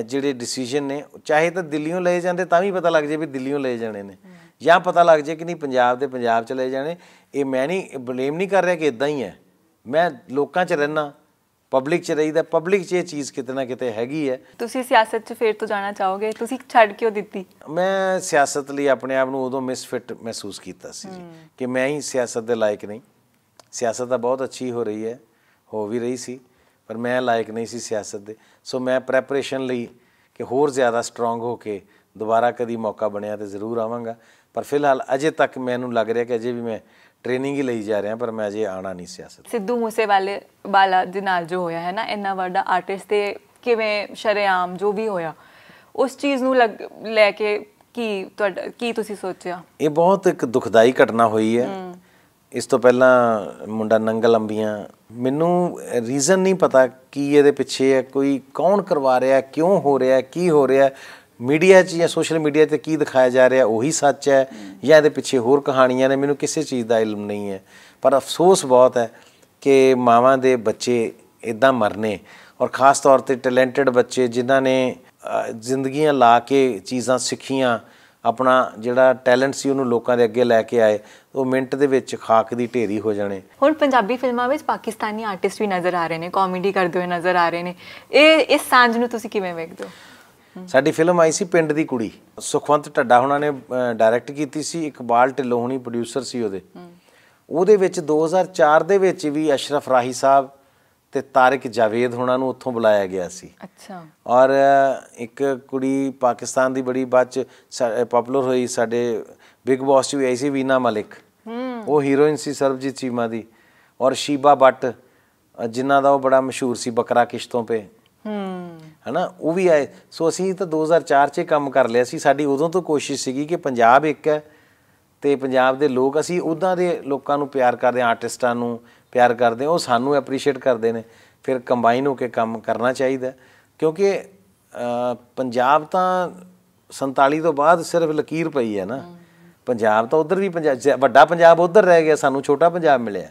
ਜਿਹੜੇ ਡਿਸੀਜਨ ਨੇ ਚਾਹੇ ਤਾਂ ਦਿੱਲੀੋਂ ਲਏ ਜਾਂਦੇ ਤਾਂ ਵੀ ਪਤਾ ਲੱਗ ਜੇ ਵੀ ਦਿੱਲੀੋਂ ਲਏ ਜਾਣੇ ਨੇ ਜਾਂ ਪਤਾ ਲੱਗ ਜੇ ਕਿ ਨਹੀਂ ਪੰਜਾਬ ਦੇ ਪੰਜਾਬ ਚ ਲਏ ਜਾਣੇ ਇਹ ਮੈਂ ਨਹੀਂ ਬਲੇਮ ਨਹੀਂ ਕਰ ਰਿਹਾ ਕਿ ਇਦਾਂ ਹੀ ਹੈ ਮੈਂ ਲੋਕਾਂ 'ਚ ਰਹਿਣਾ ਪਬਲਿਕ 'ਚ ਰਹੀਦਾ ਪਬਲਿਕ 'ਚ ਇਹ ਚੀਜ਼ ਕਿਤੇ ਨਾ ਕਿਤੇ ਹੈਗੀ ਹੈ ਤੁਸੀਂ ਸਿਆਸਤ 'ਚ ਫੇਰ ਤੋਂ ਜਾਣਾ ਚਾਹੋਗੇ ਤੁਸੀਂ ਛੱਡ ਕਿਉਂ ਦਿੱਤੀ ਮੈਂ ਸਿਆਸਤ ਲਈ ਆਪਣੇ ਆਪ ਨੂੰ ਉਦੋਂ ਮਿਸਫਿਟ ਮਹਿਸੂਸ ਕੀਤਾ ਸੀ ਜੀ ਕਿ ਮੈਂ ਹੀ ਸਿਆਸਤ ਦੇ ਲਾਇਕ ਨਹੀਂ ਸਿਆਸਤ ਤਾਂ ਬਹੁਤ ਅੱਛੀ ਹੋ ਰਹੀ ਹੈ ਹੋ ਵੀ ਰਹੀ ਸੀ ਪਰ ਮੈਂ ਲਾਇਕ ਨਹੀਂ ਸੀ ਸਿਆਸਤ ਦੇ ਸੋ ਮੈਂ ਪ੍ਰੈਪਰੇਸ਼ਨ ਲਈ ਕਿ ਹੋਰ ਜ਼ਿਆਦਾ ਸਟਰੋਂਗ ਹੋ ਕੇ ਦੁਬਾਰਾ ਕਦੀ ਮੌਕਾ ਬਣਿਆ ਤੇ ਜ਼ਰੂਰ ਆਵਾਂਗਾ ਪਰ ਫਿਲਹਾਲ ਅਜੇ ਤੱਕ ਮੈਨੂੰ ਲੱਗ ਰਿਹਾ ਕਿ ਅਜੇ ਵੀ ਮੈਂ ਟ੍ਰੇਨਿੰਗ ਹੀ ਲਈ ਜਾ ਰਿਹਾ ਪਰ ਮੈਂ ਅਜੇ ਆਣਾ ਨਹੀਂ ਸਿਆਸਤ ਸਿੱਧੂ ਮੂਸੇਵਾਲੇ ਬਾਲਾ ਦੇ ਨਾਲ ਜੋ ਹੋਇਆ ਹੈ ਨਾ ਇੰਨਾ ਵੱਡਾ ਆਰਟਿਸਟ ਤੇ ਕਿਵੇਂ ਸ਼ਰੇਆਮ ਜੋ ਵੀ ਹੋਇਆ ਉਸ ਚੀਜ਼ ਨੂੰ ਲੈ ਕੇ ਕੀ ਤੁਹਾਡਾ ਕੀ ਤੁਸੀਂ ਸੋਚਿਆ ਇਹ ਬਹੁਤ ਇੱਕ ਦੁਖਦਾਈ ਘਟਨਾ ਹੋਈ ਹੈ ਇਸ ਤੋਂ ਪਹਿਲਾਂ ਮੁੰਡਾ ਨੰਗਲ ਅੰਬੀਆਂ ਮੈਨੂੰ ਰੀਜ਼ਨ ਨਹੀਂ ਪਤਾ ਕੀ ਇਹਦੇ ਪਿੱਛੇ ਹੈ ਕੋਈ ਕੌਣ ਕਰਵਾ ਰਿਹਾ ਕਿਉਂ ਹੋ ਰਿਹਾ ਕੀ ਹੋ ਰਿਹਾ ਮੀਡੀਆ 'ਚ ਜਾਂ ਸੋਸ਼ਲ ਮੀਡੀਆ 'ਤੇ ਕੀ ਦਿਖਾਇਆ ਜਾ ਰਿਹਾ ਉਹੀ ਸੱਚ ਹੈ ਜਾਂ ਇਹਦੇ ਪਿੱਛੇ ਹੋਰ ਕਹਾਣੀਆਂ ਨੇ ਮੈਨੂੰ ਕਿਸੇ ਚੀਜ਼ ਦਾ ਇਲਮ ਨਹੀਂ ਹੈ ਪਰ ਅਫਸੋਸ ਬਹੁਤ ਹੈ ਕਿ ਮਾਵਾਂ ਦੇ ਬੱਚੇ ਇਦਾਂ ਮਰਨੇ ਔਰ ਖਾਸ ਤੌਰ ਤੇ ਟੈਲੈਂਟਡ ਬੱਚੇ ਜਿਨ੍ਹਾਂ ਨੇ ਜ਼ਿੰਦਗੀਆਂ ਲਾ ਕੇ ਚੀਜ਼ਾਂ ਸਿੱਖੀਆਂ ਆਪਣਾ ਜਿਹੜਾ ਟੈਲੈਂਟ ਸੀ ਉਹਨੂੰ ਲੋਕਾਂ ਦੇ ਅੱਗੇ ਲੈ ਕੇ ਆਏ ਉਹ ਮਿੰਟ ਦੇ ਵਿੱਚ ਖਾਕ ਦੀ ਢੇਰੀ ਹੋ ਜਾਣੇ ਹੁਣ ਪੰਜਾਬੀ ਫਿਲਮਾਂ ਵਿੱਚ ਪਾਕਿਸਤਾਨੀ ਆਰਟਿਸਟ ਵੀ ਨਜ਼ਰ ਆ ਰਹੇ ਨੇ ਕਾਮੇਡੀ ਕਰਦੇ ਹੋਏ ਨਜ਼ਰ ਆ ਰਹੇ ਨੇ ਇਹ ਇਸ ਸਾਂਝ ਨੂੰ ਤੁਸੀਂ ਕਿਵੇਂ ਵੇਖਦੇ ਹੋ ਸਾਡੀ ਫਿਲਮ ਆਈ ਸੀ ਪਿੰਡ ਦੀ ਕੁੜੀ ਸੁਖਵੰਤ ਢੱਡਾ ਹੁਣਾਂ ਨੇ ਡਾਇਰੈਕਟ ਕੀਤੀ ਸੀ ਇਕਬਾਲ ਢਿੱਲੋਂ ਹੁਣੀ ਪ੍ਰੋਡਿਊਸਰ ਸੀ ਉਹਦੇ ਉਹਦੇ ਵਿੱਚ 2004 ਦੇ ਵਿੱਚ ਵੀ ਅਸ਼ਰਫ ਰਾਹੀ ਸਾਹਿਬ ਤੇ ਤਾਰਿਕ ਜਾਵੇਦ ਹੁਣਾਂ ਨੂੰ ਉੱਥੋਂ ਬੁਲਾਇਆ ਗਿਆ ਸੀ ਅੱਛਾ ਔਰ ਇੱਕ ਕੁੜੀ ਪਾਕਿਸਤਾਨ ਦੀ ਬੜੀ ਬੱਚ ਪਪੂਲਰ ਹੋਈ ਸਾਡੇ ਬਿਗ ਬਾਸ ਵੀ ਆਈ ਸੀ ਵੀਨਾ ਮਲਿਕ ਉਹ ਹੀਰੋਇਨ ਸੀ ਸਰਬਜੀਤ ਚੀਮਾ ਦੀ ਔਰ ਸ਼ੀਬਾ ਬੱਟ ਜਿਨ੍ਹਾਂ ਦਾ ਉਹ ਬੜਾ ਮਸ਼ਹੂਰ ਸੀ ਬਕਰਾ ਕਿਸ਼ਤੋਂ ਪੇ ਹੂੰ ਹਨਾ ਉਹ ਵੀ ਆਏ ਸੋ ਅਸੀਂ ਤਾਂ 2004 'ਚ ਕੰਮ ਕਰ ਲਿਆ ਸੀ ਸਾਡੀ ਉਦੋਂ ਤੋਂ ਕੋਸ਼ਿਸ਼ ਸੀਗੀ ਕਿ ਪੰਜਾਬ ਇੱਕ ਹੈ ਤੇ ਪੰਜਾਬ ਦੇ ਲੋਕ ਅਸੀਂ ਉਦਾਂ ਦੇ ਲੋਕਾਂ ਨੂੰ ਪਿਆਰ ਕਰਦੇ ਆ ਆਰਟਿਸਟਾਂ ਨੂੰ ਪਿਆਰ ਕਰਦੇ ਉਹ ਸਾਨੂੰ ਐਪਰੀਸ਼ੀਏਟ ਕਰਦੇ ਨੇ ਫਿਰ ਕੰਬਾਈਨ ਹੋ ਕੇ ਕੰਮ ਕਰਨਾ ਚਾਹੀਦਾ ਕਿਉਂਕਿ ਪੰਜਾਬ ਤਾਂ 47 ਤੋਂ ਬਾਅਦ ਸਿਰਫ ਲਕੀਰ ਪਈ ਹੈ ਨਾ ਪੰਜਾਬ ਤਾਂ ਉਧਰ ਵੀ ਪੰਜਾਬ ਵੱਡਾ ਪੰਜਾਬ ਉਧਰ ਰਹਿ ਗਿਆ ਸਾਨੂੰ ਛੋਟਾ ਪੰਜਾਬ ਮਿਲਿਆ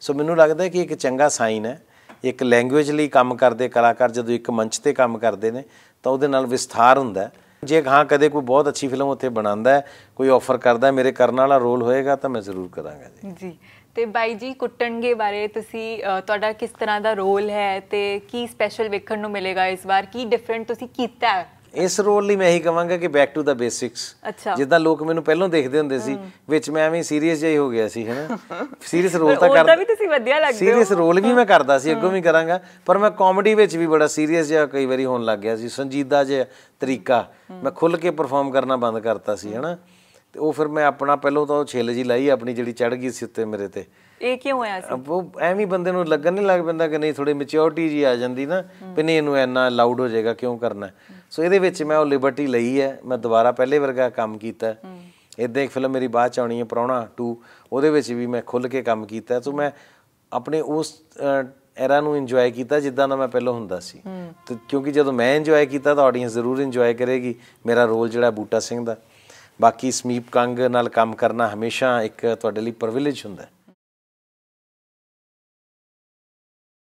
ਸੋ ਮੈਨੂੰ ਲੱਗਦਾ ਕਿ ਇੱਕ ਚੰਗਾ ਸਾਈਨ ਹੈ ਇੱਕ ਲੈਂਗੁਏਜ ਲਈ ਕੰਮ ਕਰਦੇ ਕਲਾਕਾਰ ਜਦੋਂ ਇੱਕ ਮੰਚ ਤੇ ਕੰਮ ਕਰਦੇ ਨੇ ਤਾਂ ਉਹਦੇ ਨਾਲ ਵਿਸਥਾਰ ਹੁੰਦਾ ਜੇ ਹਾਂ ਕਦੇ ਕੋਈ ਬਹੁਤ ਅੱਛੀ ਫਿਲਮ ਉੱਥੇ ਬਣਾਉਂਦਾ ਕੋਈ ਆਫਰ ਕਰਦਾ ਮੇਰੇ ਕਰਨ ਵਾਲਾ ਰੋਲ ਹੋਏਗਾ ਤਾਂ ਮੈਂ ਜ਼ਰੂਰ ਕਰਾਂਗਾ ਜੀ ਜੀ ਤੇ ਬਾਈ ਜੀ ਕੁੱਟਣਗੇ ਬਾਰੇ ਤੁਸੀਂ ਤੁਹਾਡਾ ਕਿਸ ਤਰ੍ਹਾਂ ਦਾ ਰੋਲ ਹੈ ਤੇ ਕੀ ਸਪੈਸ਼ਲ ਵੇਖਣ ਨੂੰ ਮਿਲੇਗਾ ਇਸ ਵਾਰ ਕੀ ਡਿਫਰੈਂਟ ਤੁਸੀਂ ਕੀਤਾ ਇਸ ਰੋਲ ਲਈ ਮੈਂ ਇਹੀ ਕਹਾਂਗਾ ਕਿ ਬੈਕ ਟੂ ਦਾ ਬੇਸਿਕਸ ਜਿੱਦਾਂ ਲੋਕ ਮੈਨੂੰ ਪਹਿਲਾਂ ਦੇਖਦੇ ਹੁੰਦੇ ਸੀ ਵਿੱਚ ਮੈਂ ਐਵੇਂ ਸੀਰੀਅਸ ਜਿਹਾ ਹੀ ਹੋ ਗਿਆ ਸੀ ਹੈਨਾ ਸੀਰੀਅਸ ਰੋਲ ਤਾਂ ਕਰਦਾ ਵੀ ਤੁਸੀਂ ਵਧੀਆ ਲੱਗਦੇ ਸੀਰੀਅਸ ਰੋਲ ਵੀ ਮੈਂ ਕਰਦਾ ਸੀ ਅੱਗੋਂ ਵੀ ਕਰਾਂਗਾ ਪਰ ਮੈਂ ਕਾਮੇਡੀ ਵਿੱਚ ਵੀ ਬੜਾ ਸੀਰੀਅਸ ਜਿਹਾ ਕਈ ਵਾਰੀ ਹੋਣ ਲੱਗ ਗਿਆ ਸੀ ਸੰਜੀਦਾ ਜਿਹਾ ਤਰੀਕਾ ਮੈਂ ਖੁੱਲ ਕੇ ਪਰਫਾਰਮ ਕਰਨਾ ਬੰਦ ਕਰਤਾ ਸੀ ਹੈਨਾ ਤੇ ਉਹ ਫਿਰ ਮੈਂ ਆਪਣਾ ਪਹਿਲਾਂ ਤਾਂ ਉਹ ਛੇਲ ਜੀ ਲਾਈ ਆਪਣੀ ਜਿਹੜੀ ਚੜ ਗਈ ਸੀ ਉੱਤੇ ਮੇਰੇ ਤੇ ਇਹ ਕਿਉਂ ਹੋਇਆ ਸੀ ਉਹ ਐਵੇਂ ਬੰਦੇ ਨੂੰ ਲੱਗਣ ਨਹੀਂ ਲੱਗ ਪੈਂਦਾ ਕਿ ਨਹੀਂ ਥੋੜੀ ਮੈਚਿਓਰਿਟੀ ਜੀ ਆ ਜਾਂਦੀ ਨਾ ਪਿੰਨੇ ਨੂੰ ਇੰਨਾ ਲਾਊਡ ਹੋ ਜਾਏਗਾ ਕਿਉਂ ਕਰਨਾ ਸੋ ਇਹਦੇ ਵਿੱਚ ਮੈਂ ਉਹ ਲਿਬਰਟੀ ਲਈ ਹੈ ਮੈਂ ਦੁਬਾਰਾ ਪਹਿਲੇ ਵਰਗਾ ਕੰਮ ਕੀਤਾ ਇਦਾਂ ਇੱਕ ਫਿਲਮ ਮੇਰੀ ਬਾਅਦ ਚ ਆਉਣੀ ਹੈ ਪ੍ਰੋਣਾ 2 ਉਹਦੇ ਵਿੱਚ ਵੀ ਮੈਂ ਖੁੱਲ ਕੇ ਕੰਮ ਕੀਤਾ ਸੋ ਮੈਂ ਆਪਣੇ ਉਸ ਐਰਾ ਨੂੰ ਇੰਜੋਏ ਕੀਤਾ ਜਿੱਦਾਂ ਦਾ ਮੈਂ ਪਹਿਲਾਂ ਹੁੰਦਾ ਸੀ ਤੇ ਕਿਉਂਕਿ ਜਦੋਂ ਮੈਂ ਇੰਜੋਏ ਕੀਤਾ ਤਾਂ ਆਡੀਅנס ਜ਼ਰੂਰ ਇੰਜੋਏ ਕਰੇਗੀ ਮੇਰਾ ਰੋਲ ਜਿਹੜਾ ਬੂਟਾ ਸਿੰਘ ਦਾ ਬਾਕੀ ਸਮੀਪ ਕੰਗ ਨਾਲ ਕੰਮ ਕਰਨਾ ਹਮੇਸ਼ਾ ਇੱਕ ਤੁਹਾਡੇ ਲਈ ਪ੍ਰਿਵਿਲੇਜ ਹੁੰਦਾ ਹੈ